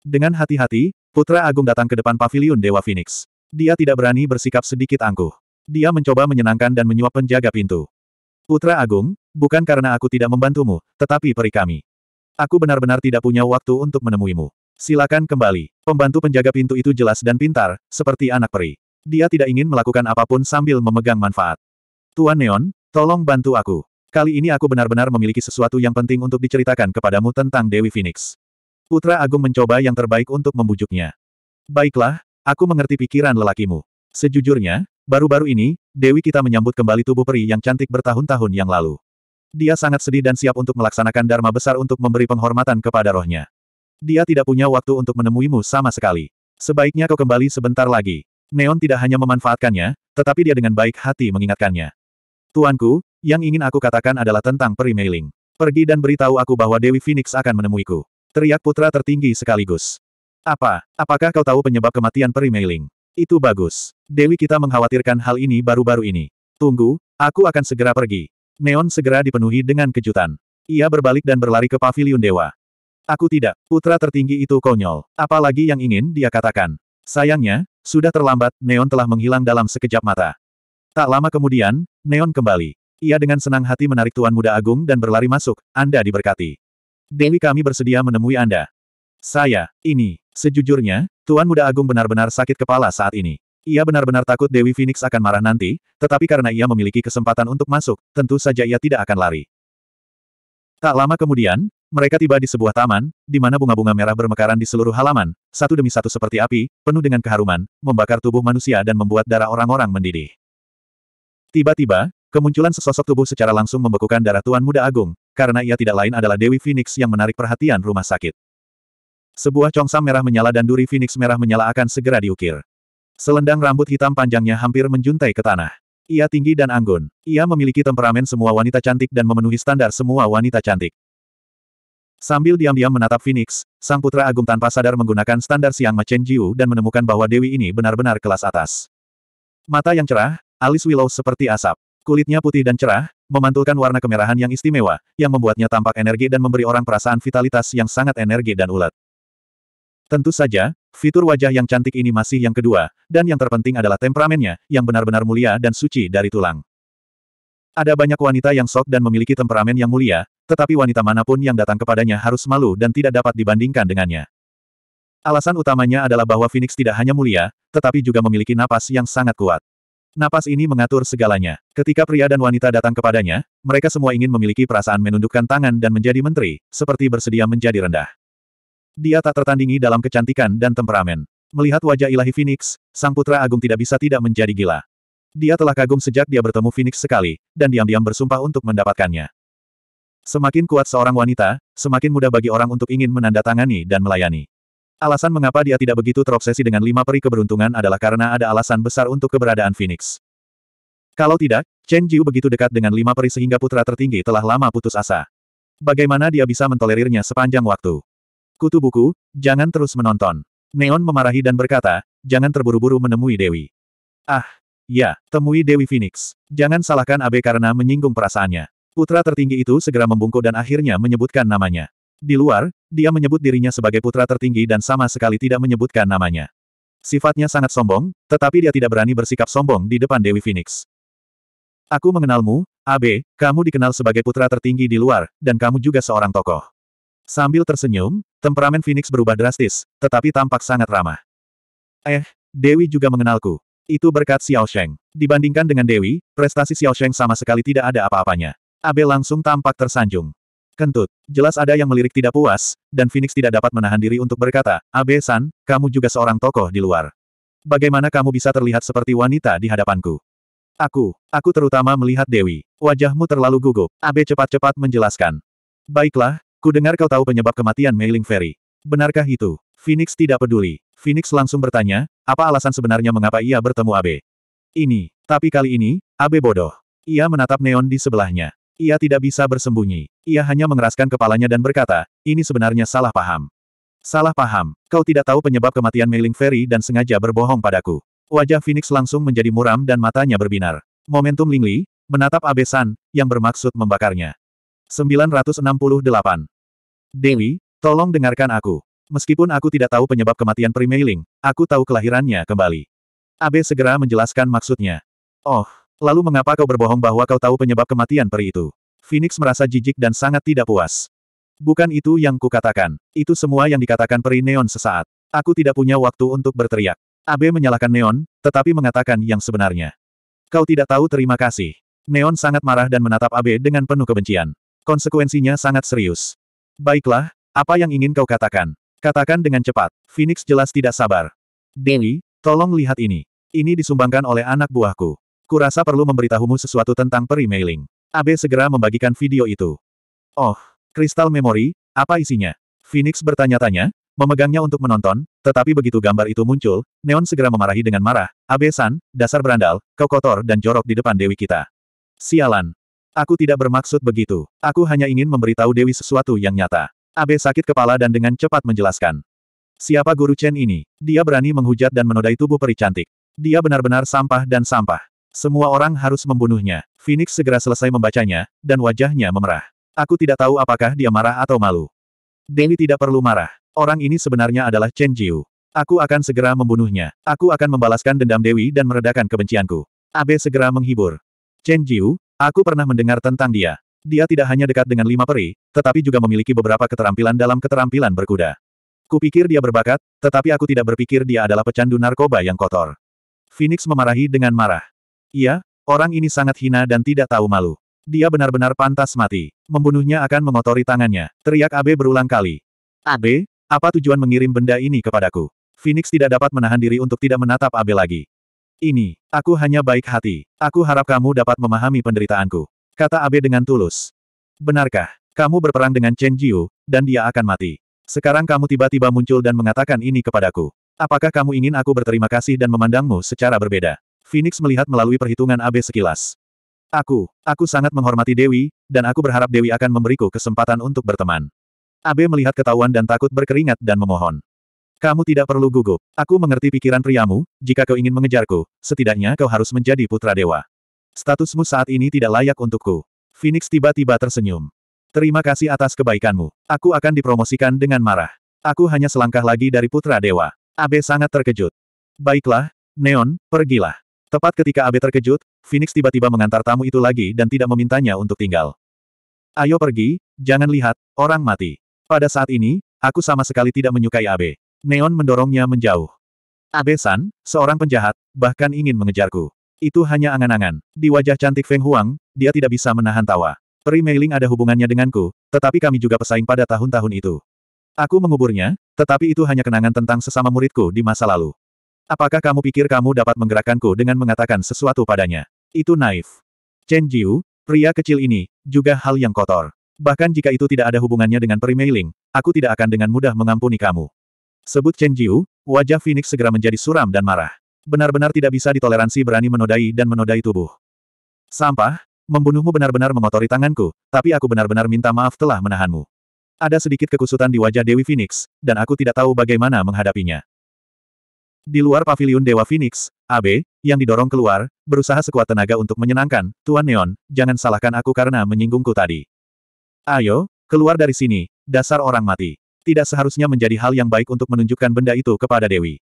Dengan hati-hati, Putra Agung datang ke depan pavilion Dewa Phoenix. Dia tidak berani bersikap sedikit angkuh. Dia mencoba menyenangkan dan menyuap penjaga pintu. Putra Agung, bukan karena aku tidak membantumu, tetapi peri kami. Aku benar-benar tidak punya waktu untuk menemuimu. Silakan kembali. Pembantu penjaga pintu itu jelas dan pintar, seperti anak peri. Dia tidak ingin melakukan apapun sambil memegang manfaat. Tuan Neon, tolong bantu aku. Kali ini aku benar-benar memiliki sesuatu yang penting untuk diceritakan kepadamu tentang Dewi Phoenix. Putra Agung mencoba yang terbaik untuk membujuknya. Baiklah, aku mengerti pikiran lelakimu. Sejujurnya, baru-baru ini, Dewi kita menyambut kembali tubuh peri yang cantik bertahun-tahun yang lalu. Dia sangat sedih dan siap untuk melaksanakan dharma besar untuk memberi penghormatan kepada rohnya. Dia tidak punya waktu untuk menemuimu sama sekali. Sebaiknya kau kembali sebentar lagi. Neon tidak hanya memanfaatkannya, tetapi dia dengan baik hati mengingatkannya. Tuanku, yang ingin aku katakan adalah tentang perimailing. Pergi dan beritahu aku bahwa Dewi Phoenix akan menemuiku. Teriak putra tertinggi sekaligus. Apa? Apakah kau tahu penyebab kematian perimailing? Itu bagus. Dewi kita mengkhawatirkan hal ini baru-baru ini. Tunggu, aku akan segera pergi. Neon segera dipenuhi dengan kejutan. Ia berbalik dan berlari ke pavilion dewa. Aku tidak, putra tertinggi itu konyol. Apalagi yang ingin dia katakan. Sayangnya, sudah terlambat, Neon telah menghilang dalam sekejap mata. Tak lama kemudian, Neon kembali. Ia dengan senang hati menarik Tuan Muda Agung dan berlari masuk, Anda diberkati. Dewi kami bersedia menemui Anda. Saya, ini, sejujurnya, Tuan Muda Agung benar-benar sakit kepala saat ini. Ia benar-benar takut Dewi Phoenix akan marah nanti, tetapi karena ia memiliki kesempatan untuk masuk, tentu saja ia tidak akan lari. Tak lama kemudian, mereka tiba di sebuah taman, di mana bunga-bunga merah bermekaran di seluruh halaman, satu demi satu seperti api, penuh dengan keharuman, membakar tubuh manusia dan membuat darah orang-orang mendidih. Tiba-tiba, Kemunculan sesosok tubuh secara langsung membekukan darah Tuan Muda Agung, karena ia tidak lain adalah Dewi Phoenix yang menarik perhatian rumah sakit. Sebuah congsam merah menyala dan duri Phoenix merah menyala akan segera diukir. Selendang rambut hitam panjangnya hampir menjuntai ke tanah. Ia tinggi dan anggun. Ia memiliki temperamen semua wanita cantik dan memenuhi standar semua wanita cantik. Sambil diam-diam menatap Phoenix, sang putra agung tanpa sadar menggunakan standar siang Machen Jiu dan menemukan bahwa Dewi ini benar-benar kelas atas. Mata yang cerah, alis willow seperti asap. Kulitnya putih dan cerah, memantulkan warna kemerahan yang istimewa, yang membuatnya tampak energi dan memberi orang perasaan vitalitas yang sangat energi dan ulet. Tentu saja, fitur wajah yang cantik ini masih yang kedua, dan yang terpenting adalah temperamennya, yang benar-benar mulia dan suci dari tulang. Ada banyak wanita yang sok dan memiliki temperamen yang mulia, tetapi wanita manapun yang datang kepadanya harus malu dan tidak dapat dibandingkan dengannya. Alasan utamanya adalah bahwa Phoenix tidak hanya mulia, tetapi juga memiliki napas yang sangat kuat. Napas ini mengatur segalanya. Ketika pria dan wanita datang kepadanya, mereka semua ingin memiliki perasaan menundukkan tangan dan menjadi menteri, seperti bersedia menjadi rendah. Dia tak tertandingi dalam kecantikan dan temperamen. Melihat wajah ilahi Phoenix, sang putra agung tidak bisa tidak menjadi gila. Dia telah kagum sejak dia bertemu Phoenix sekali, dan diam-diam bersumpah untuk mendapatkannya. Semakin kuat seorang wanita, semakin mudah bagi orang untuk ingin menandatangani dan melayani. Alasan mengapa dia tidak begitu terobsesi dengan lima peri keberuntungan adalah karena ada alasan besar untuk keberadaan Phoenix. Kalau tidak, Chen Jiu begitu dekat dengan lima peri sehingga putra tertinggi telah lama putus asa. Bagaimana dia bisa mentolerirnya sepanjang waktu? Kutu buku, jangan terus menonton. Neon memarahi dan berkata, jangan terburu-buru menemui Dewi. Ah, ya, temui Dewi Phoenix. Jangan salahkan Abe karena menyinggung perasaannya. Putra tertinggi itu segera membungkuk dan akhirnya menyebutkan namanya. Di luar, dia menyebut dirinya sebagai putra tertinggi dan sama sekali tidak menyebutkan namanya. Sifatnya sangat sombong, tetapi dia tidak berani bersikap sombong di depan Dewi Phoenix. Aku mengenalmu, AB, kamu dikenal sebagai putra tertinggi di luar, dan kamu juga seorang tokoh. Sambil tersenyum, temperamen Phoenix berubah drastis, tetapi tampak sangat ramah. Eh, Dewi juga mengenalku. Itu berkat Xiao Sheng. Dibandingkan dengan Dewi, prestasi Xiao Sheng sama sekali tidak ada apa-apanya. Abe langsung tampak tersanjung. Kentut. Jelas ada yang melirik tidak puas, dan Phoenix tidak dapat menahan diri untuk berkata, Abe San, kamu juga seorang tokoh di luar. Bagaimana kamu bisa terlihat seperti wanita di hadapanku? Aku, aku terutama melihat Dewi. Wajahmu terlalu gugup. Abe cepat-cepat menjelaskan. Baiklah, ku dengar kau tahu penyebab kematian Ling Ferry. Benarkah itu? Phoenix tidak peduli. Phoenix langsung bertanya, apa alasan sebenarnya mengapa ia bertemu Abe? Ini, tapi kali ini, Abe bodoh. Ia menatap neon di sebelahnya. Ia tidak bisa bersembunyi. Ia hanya mengeraskan kepalanya dan berkata, ini sebenarnya salah paham. Salah paham, kau tidak tahu penyebab kematian Meiling Ferry dan sengaja berbohong padaku. Wajah Phoenix langsung menjadi muram dan matanya berbinar. Momentum Lingli, menatap Abesan, yang bermaksud membakarnya. 968. Dewi, tolong dengarkan aku. Meskipun aku tidak tahu penyebab kematian Ling, aku tahu kelahirannya kembali. Abe segera menjelaskan maksudnya. Oh, lalu mengapa kau berbohong bahwa kau tahu penyebab kematian peri itu? Phoenix merasa jijik dan sangat tidak puas. Bukan itu yang kukatakan. Itu semua yang dikatakan peri neon sesaat. Aku tidak punya waktu untuk berteriak. Abe menyalahkan neon, tetapi mengatakan yang sebenarnya. Kau tidak tahu terima kasih. Neon sangat marah dan menatap Abe dengan penuh kebencian. Konsekuensinya sangat serius. Baiklah, apa yang ingin kau katakan? Katakan dengan cepat. Phoenix jelas tidak sabar. Dewi, tolong lihat ini. Ini disumbangkan oleh anak buahku. Kurasa perlu memberitahumu sesuatu tentang peri mailing. Abe segera membagikan video itu. Oh, kristal memori, apa isinya? Phoenix bertanya-tanya, memegangnya untuk menonton, tetapi begitu gambar itu muncul, Neon segera memarahi dengan marah, Abe-san, dasar berandal, kau kotor dan jorok di depan Dewi kita. Sialan. Aku tidak bermaksud begitu. Aku hanya ingin memberitahu Dewi sesuatu yang nyata. Abe sakit kepala dan dengan cepat menjelaskan. Siapa guru Chen ini? Dia berani menghujat dan menodai tubuh peri cantik. Dia benar-benar sampah dan sampah. Semua orang harus membunuhnya. Phoenix segera selesai membacanya, dan wajahnya memerah. Aku tidak tahu apakah dia marah atau malu. Dewi tidak perlu marah. Orang ini sebenarnya adalah Chen Jiu. Aku akan segera membunuhnya. Aku akan membalaskan dendam Dewi dan meredakan kebencianku. Abe segera menghibur. Chen Jiu, aku pernah mendengar tentang dia. Dia tidak hanya dekat dengan lima peri, tetapi juga memiliki beberapa keterampilan dalam keterampilan berkuda. Kupikir dia berbakat, tetapi aku tidak berpikir dia adalah pecandu narkoba yang kotor. Phoenix memarahi dengan marah. Iya, orang ini sangat hina dan tidak tahu malu. Dia benar-benar pantas mati. Membunuhnya akan mengotori tangannya. Teriak Abe berulang kali. Abe, apa tujuan mengirim benda ini kepadaku? Phoenix tidak dapat menahan diri untuk tidak menatap Abe lagi. Ini, aku hanya baik hati. Aku harap kamu dapat memahami penderitaanku. Kata Abe dengan tulus. Benarkah, kamu berperang dengan Chen Jiu, dan dia akan mati. Sekarang kamu tiba-tiba muncul dan mengatakan ini kepadaku. Apakah kamu ingin aku berterima kasih dan memandangmu secara berbeda? Phoenix melihat melalui perhitungan AB sekilas. Aku, aku sangat menghormati Dewi, dan aku berharap Dewi akan memberiku kesempatan untuk berteman. Abe melihat ketahuan dan takut berkeringat dan memohon. Kamu tidak perlu gugup. Aku mengerti pikiran priamu, jika kau ingin mengejarku, setidaknya kau harus menjadi putra dewa. Statusmu saat ini tidak layak untukku. Phoenix tiba-tiba tersenyum. Terima kasih atas kebaikanmu. Aku akan dipromosikan dengan marah. Aku hanya selangkah lagi dari putra dewa. Abe sangat terkejut. Baiklah, Neon, pergilah. Tepat ketika Abe terkejut, Phoenix tiba-tiba mengantar tamu itu lagi dan tidak memintanya untuk tinggal. Ayo pergi, jangan lihat, orang mati. Pada saat ini, aku sama sekali tidak menyukai Abe. Neon mendorongnya menjauh. Abe-san, seorang penjahat, bahkan ingin mengejarku. Itu hanya angan-angan. Di wajah cantik Feng Huang, dia tidak bisa menahan tawa. Pri Meiling ada hubungannya denganku, tetapi kami juga pesaing pada tahun-tahun itu. Aku menguburnya, tetapi itu hanya kenangan tentang sesama muridku di masa lalu. Apakah kamu pikir kamu dapat menggerakkanku dengan mengatakan sesuatu padanya? Itu naif. Chen Jiu, pria kecil ini, juga hal yang kotor. Bahkan jika itu tidak ada hubungannya dengan perimailing, aku tidak akan dengan mudah mengampuni kamu. Sebut Chen Jiu, wajah Phoenix segera menjadi suram dan marah. Benar-benar tidak bisa ditoleransi berani menodai dan menodai tubuh. Sampah, membunuhmu benar-benar mengotori tanganku, tapi aku benar-benar minta maaf telah menahanmu. Ada sedikit kekusutan di wajah Dewi Phoenix, dan aku tidak tahu bagaimana menghadapinya. Di luar paviliun Dewa Phoenix, Abe, yang didorong keluar, berusaha sekuat tenaga untuk menyenangkan, Tuan Neon, jangan salahkan aku karena menyinggungku tadi. Ayo, keluar dari sini, dasar orang mati. Tidak seharusnya menjadi hal yang baik untuk menunjukkan benda itu kepada Dewi.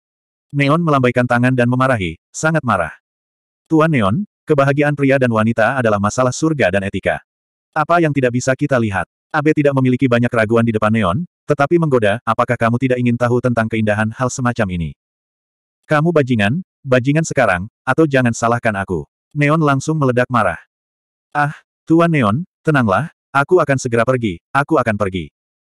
Neon melambaikan tangan dan memarahi, sangat marah. Tuan Neon, kebahagiaan pria dan wanita adalah masalah surga dan etika. Apa yang tidak bisa kita lihat? Abe tidak memiliki banyak keraguan di depan Neon, tetapi menggoda, apakah kamu tidak ingin tahu tentang keindahan hal semacam ini? Kamu bajingan, bajingan sekarang, atau jangan salahkan aku. Neon langsung meledak marah. Ah, Tuan Neon, tenanglah, aku akan segera pergi, aku akan pergi.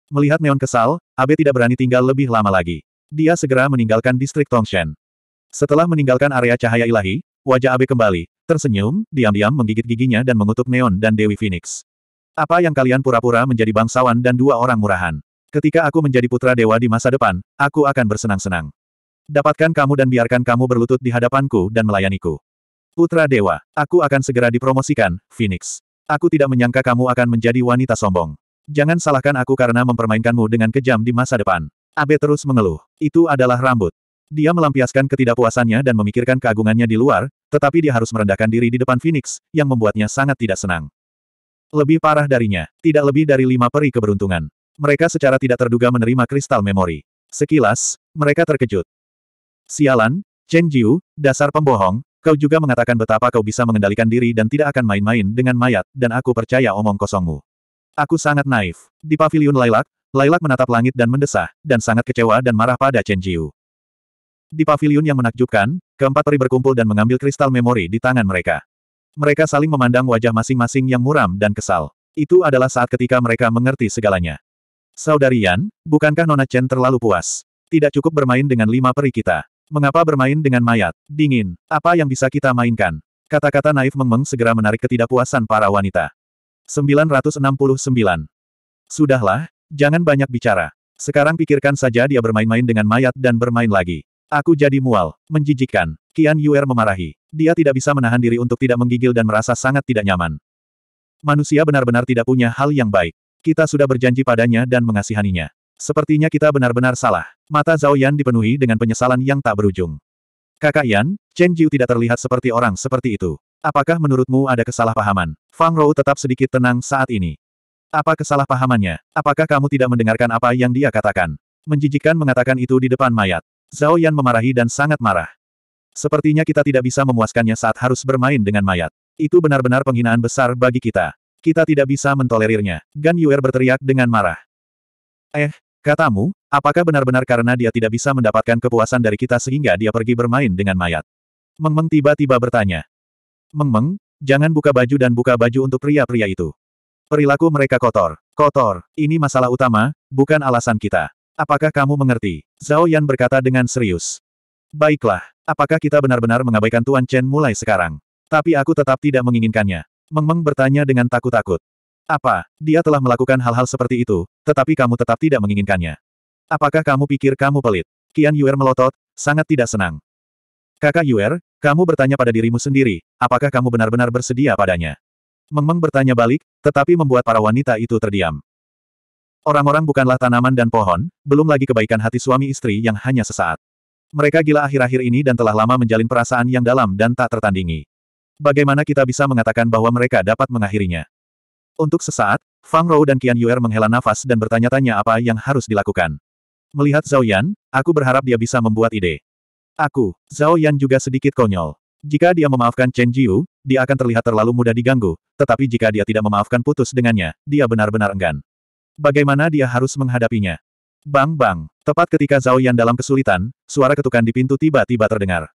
Melihat Neon kesal, Abe tidak berani tinggal lebih lama lagi. Dia segera meninggalkan distrik Tongshan. Setelah meninggalkan area cahaya ilahi, wajah Abe kembali, tersenyum, diam-diam menggigit giginya dan mengutuk Neon dan Dewi Phoenix. Apa yang kalian pura-pura menjadi bangsawan dan dua orang murahan? Ketika aku menjadi putra dewa di masa depan, aku akan bersenang-senang. Dapatkan kamu dan biarkan kamu berlutut di hadapanku dan melayaniku. Putra Dewa, aku akan segera dipromosikan, Phoenix. Aku tidak menyangka kamu akan menjadi wanita sombong. Jangan salahkan aku karena mempermainkanmu dengan kejam di masa depan. Abe terus mengeluh. Itu adalah rambut. Dia melampiaskan ketidakpuasannya dan memikirkan keagungannya di luar, tetapi dia harus merendahkan diri di depan Phoenix, yang membuatnya sangat tidak senang. Lebih parah darinya, tidak lebih dari lima peri keberuntungan. Mereka secara tidak terduga menerima kristal memori. Sekilas, mereka terkejut. Sialan, Chen Jiu, dasar pembohong, kau juga mengatakan betapa kau bisa mengendalikan diri dan tidak akan main-main dengan mayat, dan aku percaya omong kosongmu. Aku sangat naif. Di pavilion Lailak, Lailak menatap langit dan mendesah, dan sangat kecewa dan marah pada Chen Jiu. Di pavilion yang menakjubkan, keempat peri berkumpul dan mengambil kristal memori di tangan mereka. Mereka saling memandang wajah masing-masing yang muram dan kesal. Itu adalah saat ketika mereka mengerti segalanya. Saudari Yan, bukankah Nona Chen terlalu puas? Tidak cukup bermain dengan lima peri kita. Mengapa bermain dengan mayat? Dingin. Apa yang bisa kita mainkan? Kata-kata naif mengmeng segera menarik ketidakpuasan para wanita. 969. Sudahlah, jangan banyak bicara. Sekarang pikirkan saja dia bermain-main dengan mayat dan bermain lagi. Aku jadi mual. Menjijikkan. Kian Yuer memarahi. Dia tidak bisa menahan diri untuk tidak menggigil dan merasa sangat tidak nyaman. Manusia benar-benar tidak punya hal yang baik. Kita sudah berjanji padanya dan mengasihaninya. Sepertinya kita benar-benar salah. Mata Zhao Yan dipenuhi dengan penyesalan yang tak berujung. Kakak Yan, Chen Jiu tidak terlihat seperti orang seperti itu. Apakah menurutmu ada kesalahpahaman? Fang Rou tetap sedikit tenang saat ini. Apa kesalahpahamannya? Apakah kamu tidak mendengarkan apa yang dia katakan? Menjijikan mengatakan itu di depan mayat. Zhao Yan memarahi dan sangat marah. Sepertinya kita tidak bisa memuaskannya saat harus bermain dengan mayat. Itu benar-benar penghinaan besar bagi kita. Kita tidak bisa mentolerirnya. Gan Yuer berteriak dengan marah. Eh, Katamu, apakah benar-benar karena dia tidak bisa mendapatkan kepuasan dari kita sehingga dia pergi bermain dengan mayat? Mengmeng tiba-tiba bertanya. Mengmeng, jangan buka baju dan buka baju untuk pria-pria itu. Perilaku mereka kotor. Kotor, ini masalah utama, bukan alasan kita. Apakah kamu mengerti? Zhao Yan berkata dengan serius. Baiklah, apakah kita benar-benar mengabaikan Tuan Chen mulai sekarang? Tapi aku tetap tidak menginginkannya. Mengmeng bertanya dengan takut-takut. Apa, dia telah melakukan hal-hal seperti itu, tetapi kamu tetap tidak menginginkannya. Apakah kamu pikir kamu pelit? Kian Yuer melotot, sangat tidak senang. Kakak Yuer, kamu bertanya pada dirimu sendiri, apakah kamu benar-benar bersedia padanya? Meng-meng bertanya balik, tetapi membuat para wanita itu terdiam. Orang-orang bukanlah tanaman dan pohon, belum lagi kebaikan hati suami istri yang hanya sesaat. Mereka gila akhir-akhir ini dan telah lama menjalin perasaan yang dalam dan tak tertandingi. Bagaimana kita bisa mengatakan bahwa mereka dapat mengakhirinya? Untuk sesaat, Fang Rou dan Qian Yuer menghela nafas dan bertanya-tanya apa yang harus dilakukan. Melihat Zhao Yan, aku berharap dia bisa membuat ide. Aku, Zhao Yan juga sedikit konyol. Jika dia memaafkan Chen Jiu, dia akan terlihat terlalu mudah diganggu, tetapi jika dia tidak memaafkan putus dengannya, dia benar-benar enggan. Bagaimana dia harus menghadapinya? Bang bang, tepat ketika Zhao Yan dalam kesulitan, suara ketukan di pintu tiba-tiba terdengar.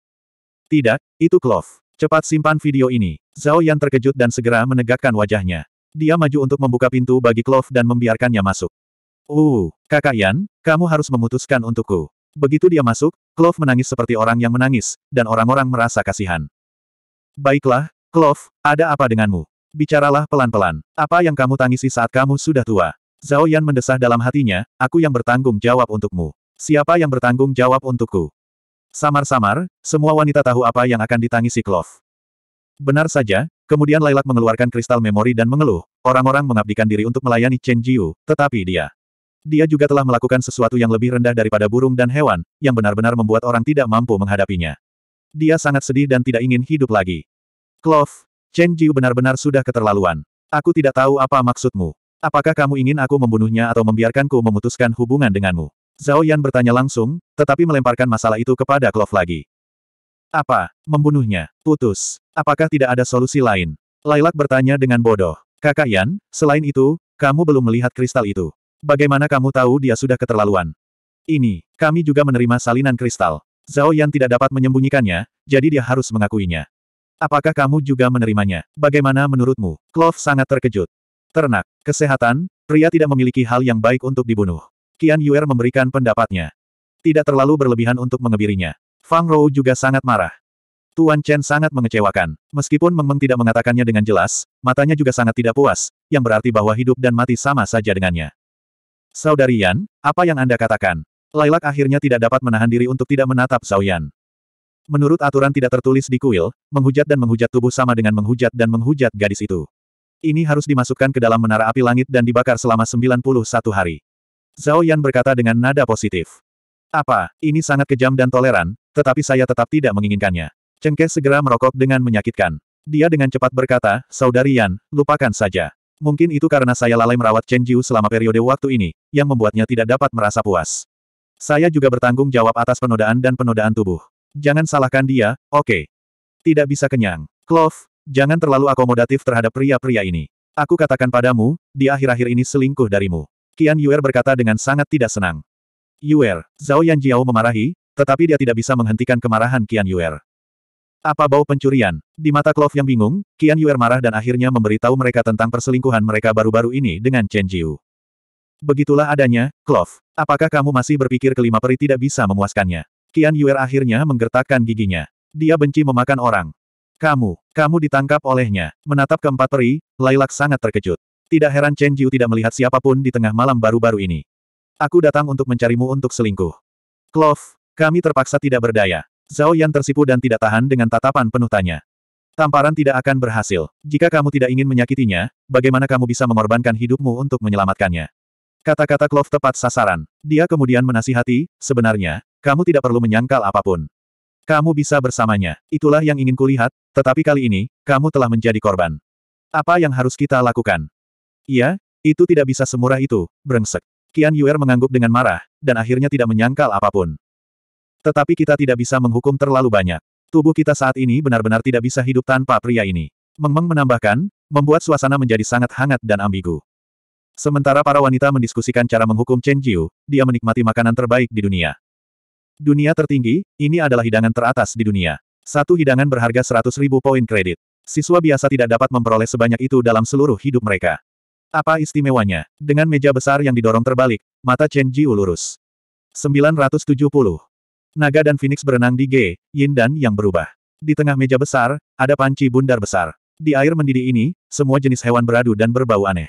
Tidak, itu Clove. Cepat simpan video ini. Zhao Yan terkejut dan segera menegakkan wajahnya. Dia maju untuk membuka pintu bagi Clove dan membiarkannya masuk. Uh, kakak Yan, kamu harus memutuskan untukku. Begitu dia masuk, Clove menangis seperti orang yang menangis, dan orang-orang merasa kasihan. Baiklah, Clove, ada apa denganmu? Bicaralah pelan-pelan. Apa yang kamu tangisi saat kamu sudah tua? Zhao Yan mendesah dalam hatinya, aku yang bertanggung jawab untukmu. Siapa yang bertanggung jawab untukku? Samar-samar, semua wanita tahu apa yang akan ditangisi Clove. Benar saja, Kemudian Lailak mengeluarkan kristal memori dan mengeluh, orang-orang mengabdikan diri untuk melayani Chen Jiu, tetapi dia. Dia juga telah melakukan sesuatu yang lebih rendah daripada burung dan hewan, yang benar-benar membuat orang tidak mampu menghadapinya. Dia sangat sedih dan tidak ingin hidup lagi. Clove, Chen Jiu benar-benar sudah keterlaluan. Aku tidak tahu apa maksudmu. Apakah kamu ingin aku membunuhnya atau membiarkanku memutuskan hubungan denganmu? Zhao Yan bertanya langsung, tetapi melemparkan masalah itu kepada Clove lagi. Apa? Membunuhnya. Putus. Apakah tidak ada solusi lain? Lailak bertanya dengan bodoh. Kakak Yan, selain itu, kamu belum melihat kristal itu. Bagaimana kamu tahu dia sudah keterlaluan? Ini, kami juga menerima salinan kristal. Zhao Yan tidak dapat menyembunyikannya, jadi dia harus mengakuinya. Apakah kamu juga menerimanya? Bagaimana menurutmu? Clove sangat terkejut. Ternak, kesehatan, pria tidak memiliki hal yang baik untuk dibunuh. Qian Yuer memberikan pendapatnya. Tidak terlalu berlebihan untuk mengebirinya. Fang Rou juga sangat marah. Tuan Chen sangat mengecewakan. Meskipun Meng Meng tidak mengatakannya dengan jelas, matanya juga sangat tidak puas, yang berarti bahwa hidup dan mati sama saja dengannya. Saudari Yan, apa yang Anda katakan? Lailak akhirnya tidak dapat menahan diri untuk tidak menatap Zhao Yan. Menurut aturan tidak tertulis di kuil, menghujat dan menghujat tubuh sama dengan menghujat dan menghujat gadis itu. Ini harus dimasukkan ke dalam menara api langit dan dibakar selama 91 hari. Zhao Yan berkata dengan nada positif. Apa, ini sangat kejam dan toleran, tetapi saya tetap tidak menginginkannya. Cengkeh segera merokok dengan menyakitkan. Dia dengan cepat berkata, Saudari Yan, lupakan saja. Mungkin itu karena saya lalai merawat Chen Jiu selama periode waktu ini, yang membuatnya tidak dapat merasa puas. Saya juga bertanggung jawab atas penodaan dan penodaan tubuh. Jangan salahkan dia, oke. Okay. Tidak bisa kenyang. Clove, jangan terlalu akomodatif terhadap pria-pria ini. Aku katakan padamu, di akhir-akhir ini selingkuh darimu. Qian Yuer berkata dengan sangat tidak senang. Yuer, Zhao Yanjiao memarahi, tetapi dia tidak bisa menghentikan kemarahan Qian Yuer. Apa bau pencurian? Di mata Clove yang bingung, Qian Yuer marah dan akhirnya memberitahu mereka tentang perselingkuhan mereka baru-baru ini dengan Chen Jiu. Begitulah adanya, Clove. Apakah kamu masih berpikir kelima peri tidak bisa memuaskannya? Qian Yuer akhirnya menggertakkan giginya. Dia benci memakan orang. Kamu, kamu ditangkap olehnya. Menatap keempat peri, Lailak sangat terkejut. Tidak heran Chen Jiu tidak melihat siapapun di tengah malam baru-baru ini. Aku datang untuk mencarimu untuk selingkuh. Clove, kami terpaksa tidak berdaya. Zhao Yan tersipu dan tidak tahan dengan tatapan penuh tanya. Tamparan tidak akan berhasil. Jika kamu tidak ingin menyakitinya, bagaimana kamu bisa mengorbankan hidupmu untuk menyelamatkannya? Kata-kata Clove tepat sasaran. Dia kemudian menasihati, sebenarnya, kamu tidak perlu menyangkal apapun. Kamu bisa bersamanya. Itulah yang ingin kulihat, tetapi kali ini, kamu telah menjadi korban. Apa yang harus kita lakukan? Iya, itu tidak bisa semurah itu, brengsek. Qian Yuer mengangguk dengan marah, dan akhirnya tidak menyangkal apapun. Tetapi kita tidak bisa menghukum terlalu banyak. Tubuh kita saat ini benar-benar tidak bisa hidup tanpa pria ini. Meng menambahkan, membuat suasana menjadi sangat hangat dan ambigu. Sementara para wanita mendiskusikan cara menghukum Chen Jiu, dia menikmati makanan terbaik di dunia. Dunia tertinggi, ini adalah hidangan teratas di dunia. Satu hidangan berharga 100 ribu poin kredit. Siswa biasa tidak dapat memperoleh sebanyak itu dalam seluruh hidup mereka. Apa istimewanya? Dengan meja besar yang didorong terbalik, mata Chen Jiu lurus. 970. Naga dan Phoenix berenang di G, Yin dan Yang berubah. Di tengah meja besar, ada panci bundar besar. Di air mendidih ini, semua jenis hewan beradu dan berbau aneh.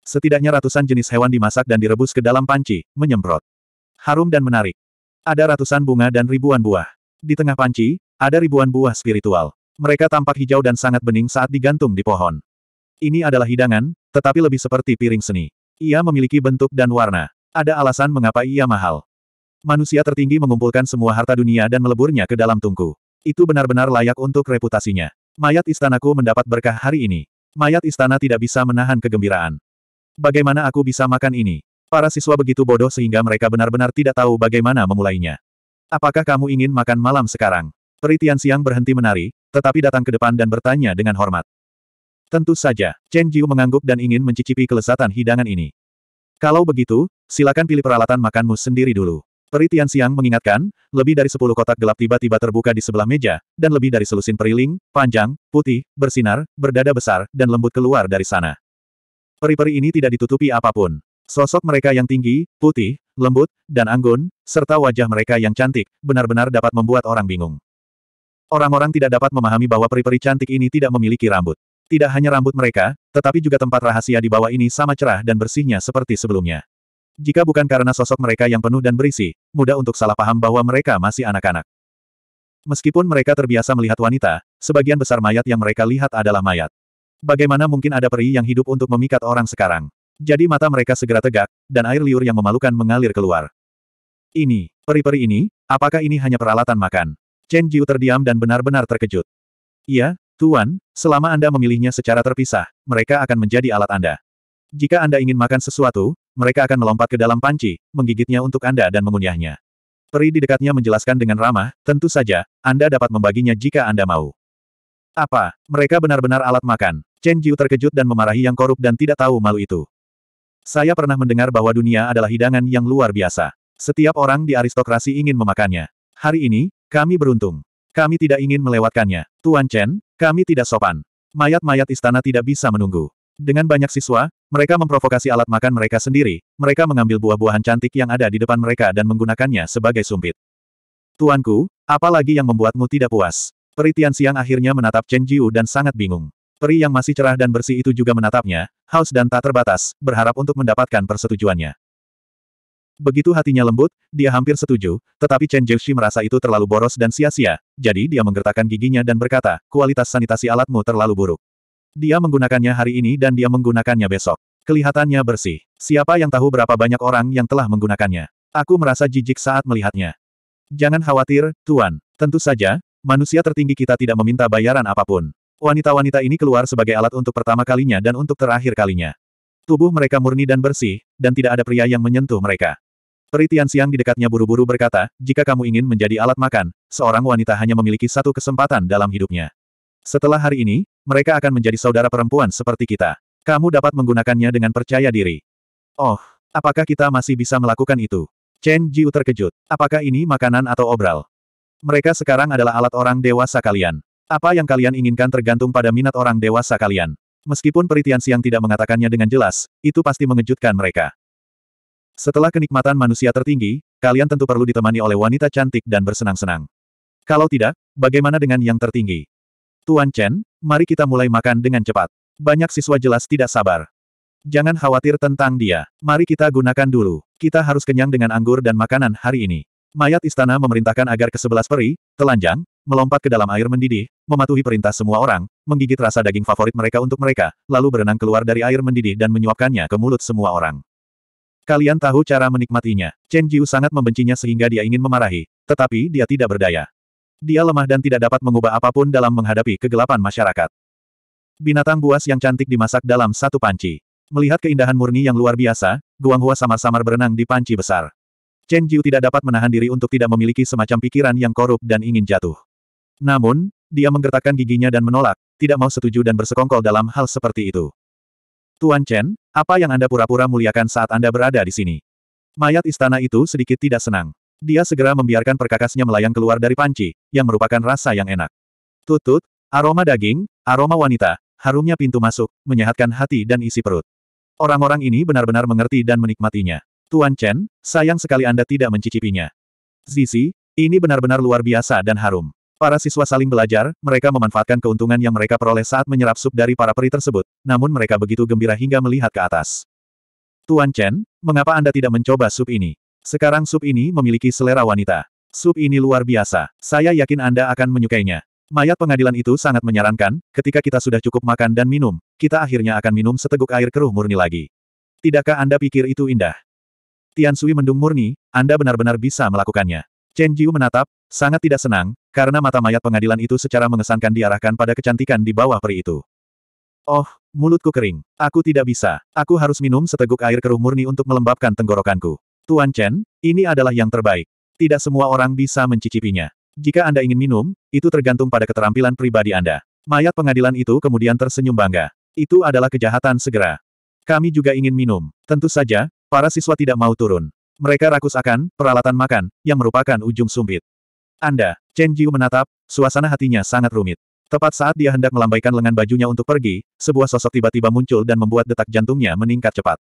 Setidaknya ratusan jenis hewan dimasak dan direbus ke dalam panci, menyemprot. Harum dan menarik. Ada ratusan bunga dan ribuan buah. Di tengah panci, ada ribuan buah spiritual. Mereka tampak hijau dan sangat bening saat digantung di pohon. Ini adalah hidangan, tetapi lebih seperti piring seni. Ia memiliki bentuk dan warna. Ada alasan mengapa ia mahal. Manusia tertinggi mengumpulkan semua harta dunia dan meleburnya ke dalam tungku. Itu benar-benar layak untuk reputasinya. Mayat istanaku mendapat berkah hari ini. Mayat istana tidak bisa menahan kegembiraan. Bagaimana aku bisa makan ini? Para siswa begitu bodoh sehingga mereka benar-benar tidak tahu bagaimana memulainya. Apakah kamu ingin makan malam sekarang? Peritian siang berhenti menari, tetapi datang ke depan dan bertanya dengan hormat. Tentu saja, Chen Jiu mengangguk dan ingin mencicipi kelezatan hidangan ini. Kalau begitu, silakan pilih peralatan makanmu sendiri dulu. Peritian siang mengingatkan, lebih dari sepuluh kotak gelap tiba-tiba terbuka di sebelah meja, dan lebih dari selusin periling, panjang, putih, bersinar, berdada besar, dan lembut keluar dari sana. Peri-peri ini tidak ditutupi apapun. Sosok mereka yang tinggi, putih, lembut, dan anggun, serta wajah mereka yang cantik, benar-benar dapat membuat orang bingung. Orang-orang tidak dapat memahami bahwa peri-peri cantik ini tidak memiliki rambut. Tidak hanya rambut mereka, tetapi juga tempat rahasia di bawah ini sama cerah dan bersihnya seperti sebelumnya. Jika bukan karena sosok mereka yang penuh dan berisi, mudah untuk salah paham bahwa mereka masih anak-anak. Meskipun mereka terbiasa melihat wanita, sebagian besar mayat yang mereka lihat adalah mayat. Bagaimana mungkin ada peri yang hidup untuk memikat orang sekarang? Jadi mata mereka segera tegak, dan air liur yang memalukan mengalir keluar. Ini, peri-peri ini, apakah ini hanya peralatan makan? Chen Jiu terdiam dan benar-benar terkejut. Iya, Tuan, selama Anda memilihnya secara terpisah, mereka akan menjadi alat Anda. Jika Anda ingin makan sesuatu, mereka akan melompat ke dalam panci, menggigitnya untuk Anda dan mengunyahnya. Peri di dekatnya menjelaskan dengan ramah, tentu saja, Anda dapat membaginya jika Anda mau. Apa, mereka benar-benar alat makan? Chen Jiu terkejut dan memarahi yang korup dan tidak tahu malu itu. Saya pernah mendengar bahwa dunia adalah hidangan yang luar biasa. Setiap orang di aristokrasi ingin memakannya. Hari ini, kami beruntung. Kami tidak ingin melewatkannya. Tuan Chen, kami tidak sopan. Mayat-mayat istana tidak bisa menunggu. Dengan banyak siswa, mereka memprovokasi alat makan mereka sendiri, mereka mengambil buah-buahan cantik yang ada di depan mereka dan menggunakannya sebagai sumpit. Tuanku, apalagi yang membuatmu tidak puas? Peritian siang akhirnya menatap Chen Jiu dan sangat bingung. Peri yang masih cerah dan bersih itu juga menatapnya, haus dan tak terbatas, berharap untuk mendapatkan persetujuannya. Begitu hatinya lembut, dia hampir setuju, tetapi Chen Jiuxi merasa itu terlalu boros dan sia-sia, jadi dia menggertakkan giginya dan berkata, kualitas sanitasi alatmu terlalu buruk. Dia menggunakannya hari ini dan dia menggunakannya besok. Kelihatannya bersih. Siapa yang tahu berapa banyak orang yang telah menggunakannya. Aku merasa jijik saat melihatnya. Jangan khawatir, Tuan. Tentu saja, manusia tertinggi kita tidak meminta bayaran apapun. Wanita-wanita ini keluar sebagai alat untuk pertama kalinya dan untuk terakhir kalinya. Tubuh mereka murni dan bersih, dan tidak ada pria yang menyentuh mereka. Peritian siang di dekatnya buru-buru berkata, jika kamu ingin menjadi alat makan, seorang wanita hanya memiliki satu kesempatan dalam hidupnya. Setelah hari ini, mereka akan menjadi saudara perempuan seperti kita. Kamu dapat menggunakannya dengan percaya diri. Oh, apakah kita masih bisa melakukan itu? Chen Jiu terkejut. Apakah ini makanan atau obral? Mereka sekarang adalah alat orang dewasa kalian. Apa yang kalian inginkan tergantung pada minat orang dewasa kalian. Meskipun Peritian Siang tidak mengatakannya dengan jelas, itu pasti mengejutkan mereka. Setelah kenikmatan manusia tertinggi, kalian tentu perlu ditemani oleh wanita cantik dan bersenang-senang. Kalau tidak, bagaimana dengan yang tertinggi? Tuan Chen, mari kita mulai makan dengan cepat. Banyak siswa jelas tidak sabar. Jangan khawatir tentang dia. Mari kita gunakan dulu. Kita harus kenyang dengan anggur dan makanan hari ini. Mayat istana memerintahkan agar ke sebelas peri, telanjang, melompat ke dalam air mendidih, mematuhi perintah semua orang, menggigit rasa daging favorit mereka untuk mereka, lalu berenang keluar dari air mendidih dan menyuapkannya ke mulut semua orang. Kalian tahu cara menikmatinya. Chen Jiu sangat membencinya sehingga dia ingin memarahi. Tetapi dia tidak berdaya. Dia lemah dan tidak dapat mengubah apapun dalam menghadapi kegelapan masyarakat. Binatang buas yang cantik dimasak dalam satu panci. Melihat keindahan murni yang luar biasa, Guanghua samar-samar berenang di panci besar. Chen Jiu tidak dapat menahan diri untuk tidak memiliki semacam pikiran yang korup dan ingin jatuh. Namun, dia menggertakkan giginya dan menolak, tidak mau setuju dan bersekongkol dalam hal seperti itu. Tuan Chen, apa yang Anda pura-pura muliakan saat Anda berada di sini? Mayat istana itu sedikit tidak senang. Dia segera membiarkan perkakasnya melayang keluar dari panci, yang merupakan rasa yang enak. Tutut, aroma daging, aroma wanita, harumnya pintu masuk, menyehatkan hati dan isi perut. Orang-orang ini benar-benar mengerti dan menikmatinya. Tuan Chen, sayang sekali Anda tidak mencicipinya. Zizi, ini benar-benar luar biasa dan harum. Para siswa saling belajar, mereka memanfaatkan keuntungan yang mereka peroleh saat menyerap sup dari para peri tersebut, namun mereka begitu gembira hingga melihat ke atas. Tuan Chen, mengapa Anda tidak mencoba sup ini? Sekarang sup ini memiliki selera wanita. Sup ini luar biasa. Saya yakin Anda akan menyukainya. Mayat pengadilan itu sangat menyarankan, ketika kita sudah cukup makan dan minum, kita akhirnya akan minum seteguk air keruh murni lagi. Tidakkah Anda pikir itu indah? Tian Sui mendung murni, Anda benar-benar bisa melakukannya. Chen Jiu menatap, sangat tidak senang, karena mata mayat pengadilan itu secara mengesankan diarahkan pada kecantikan di bawah peri itu. Oh, mulutku kering. Aku tidak bisa. Aku harus minum seteguk air keruh murni untuk melembabkan tenggorokanku. Tuan Chen, ini adalah yang terbaik. Tidak semua orang bisa mencicipinya. Jika Anda ingin minum, itu tergantung pada keterampilan pribadi Anda. Mayat pengadilan itu kemudian tersenyum bangga. Itu adalah kejahatan segera. Kami juga ingin minum. Tentu saja, para siswa tidak mau turun. Mereka rakus akan peralatan makan, yang merupakan ujung sumpit. Anda, Chen Jiu menatap, suasana hatinya sangat rumit. Tepat saat dia hendak melambaikan lengan bajunya untuk pergi, sebuah sosok tiba-tiba muncul dan membuat detak jantungnya meningkat cepat.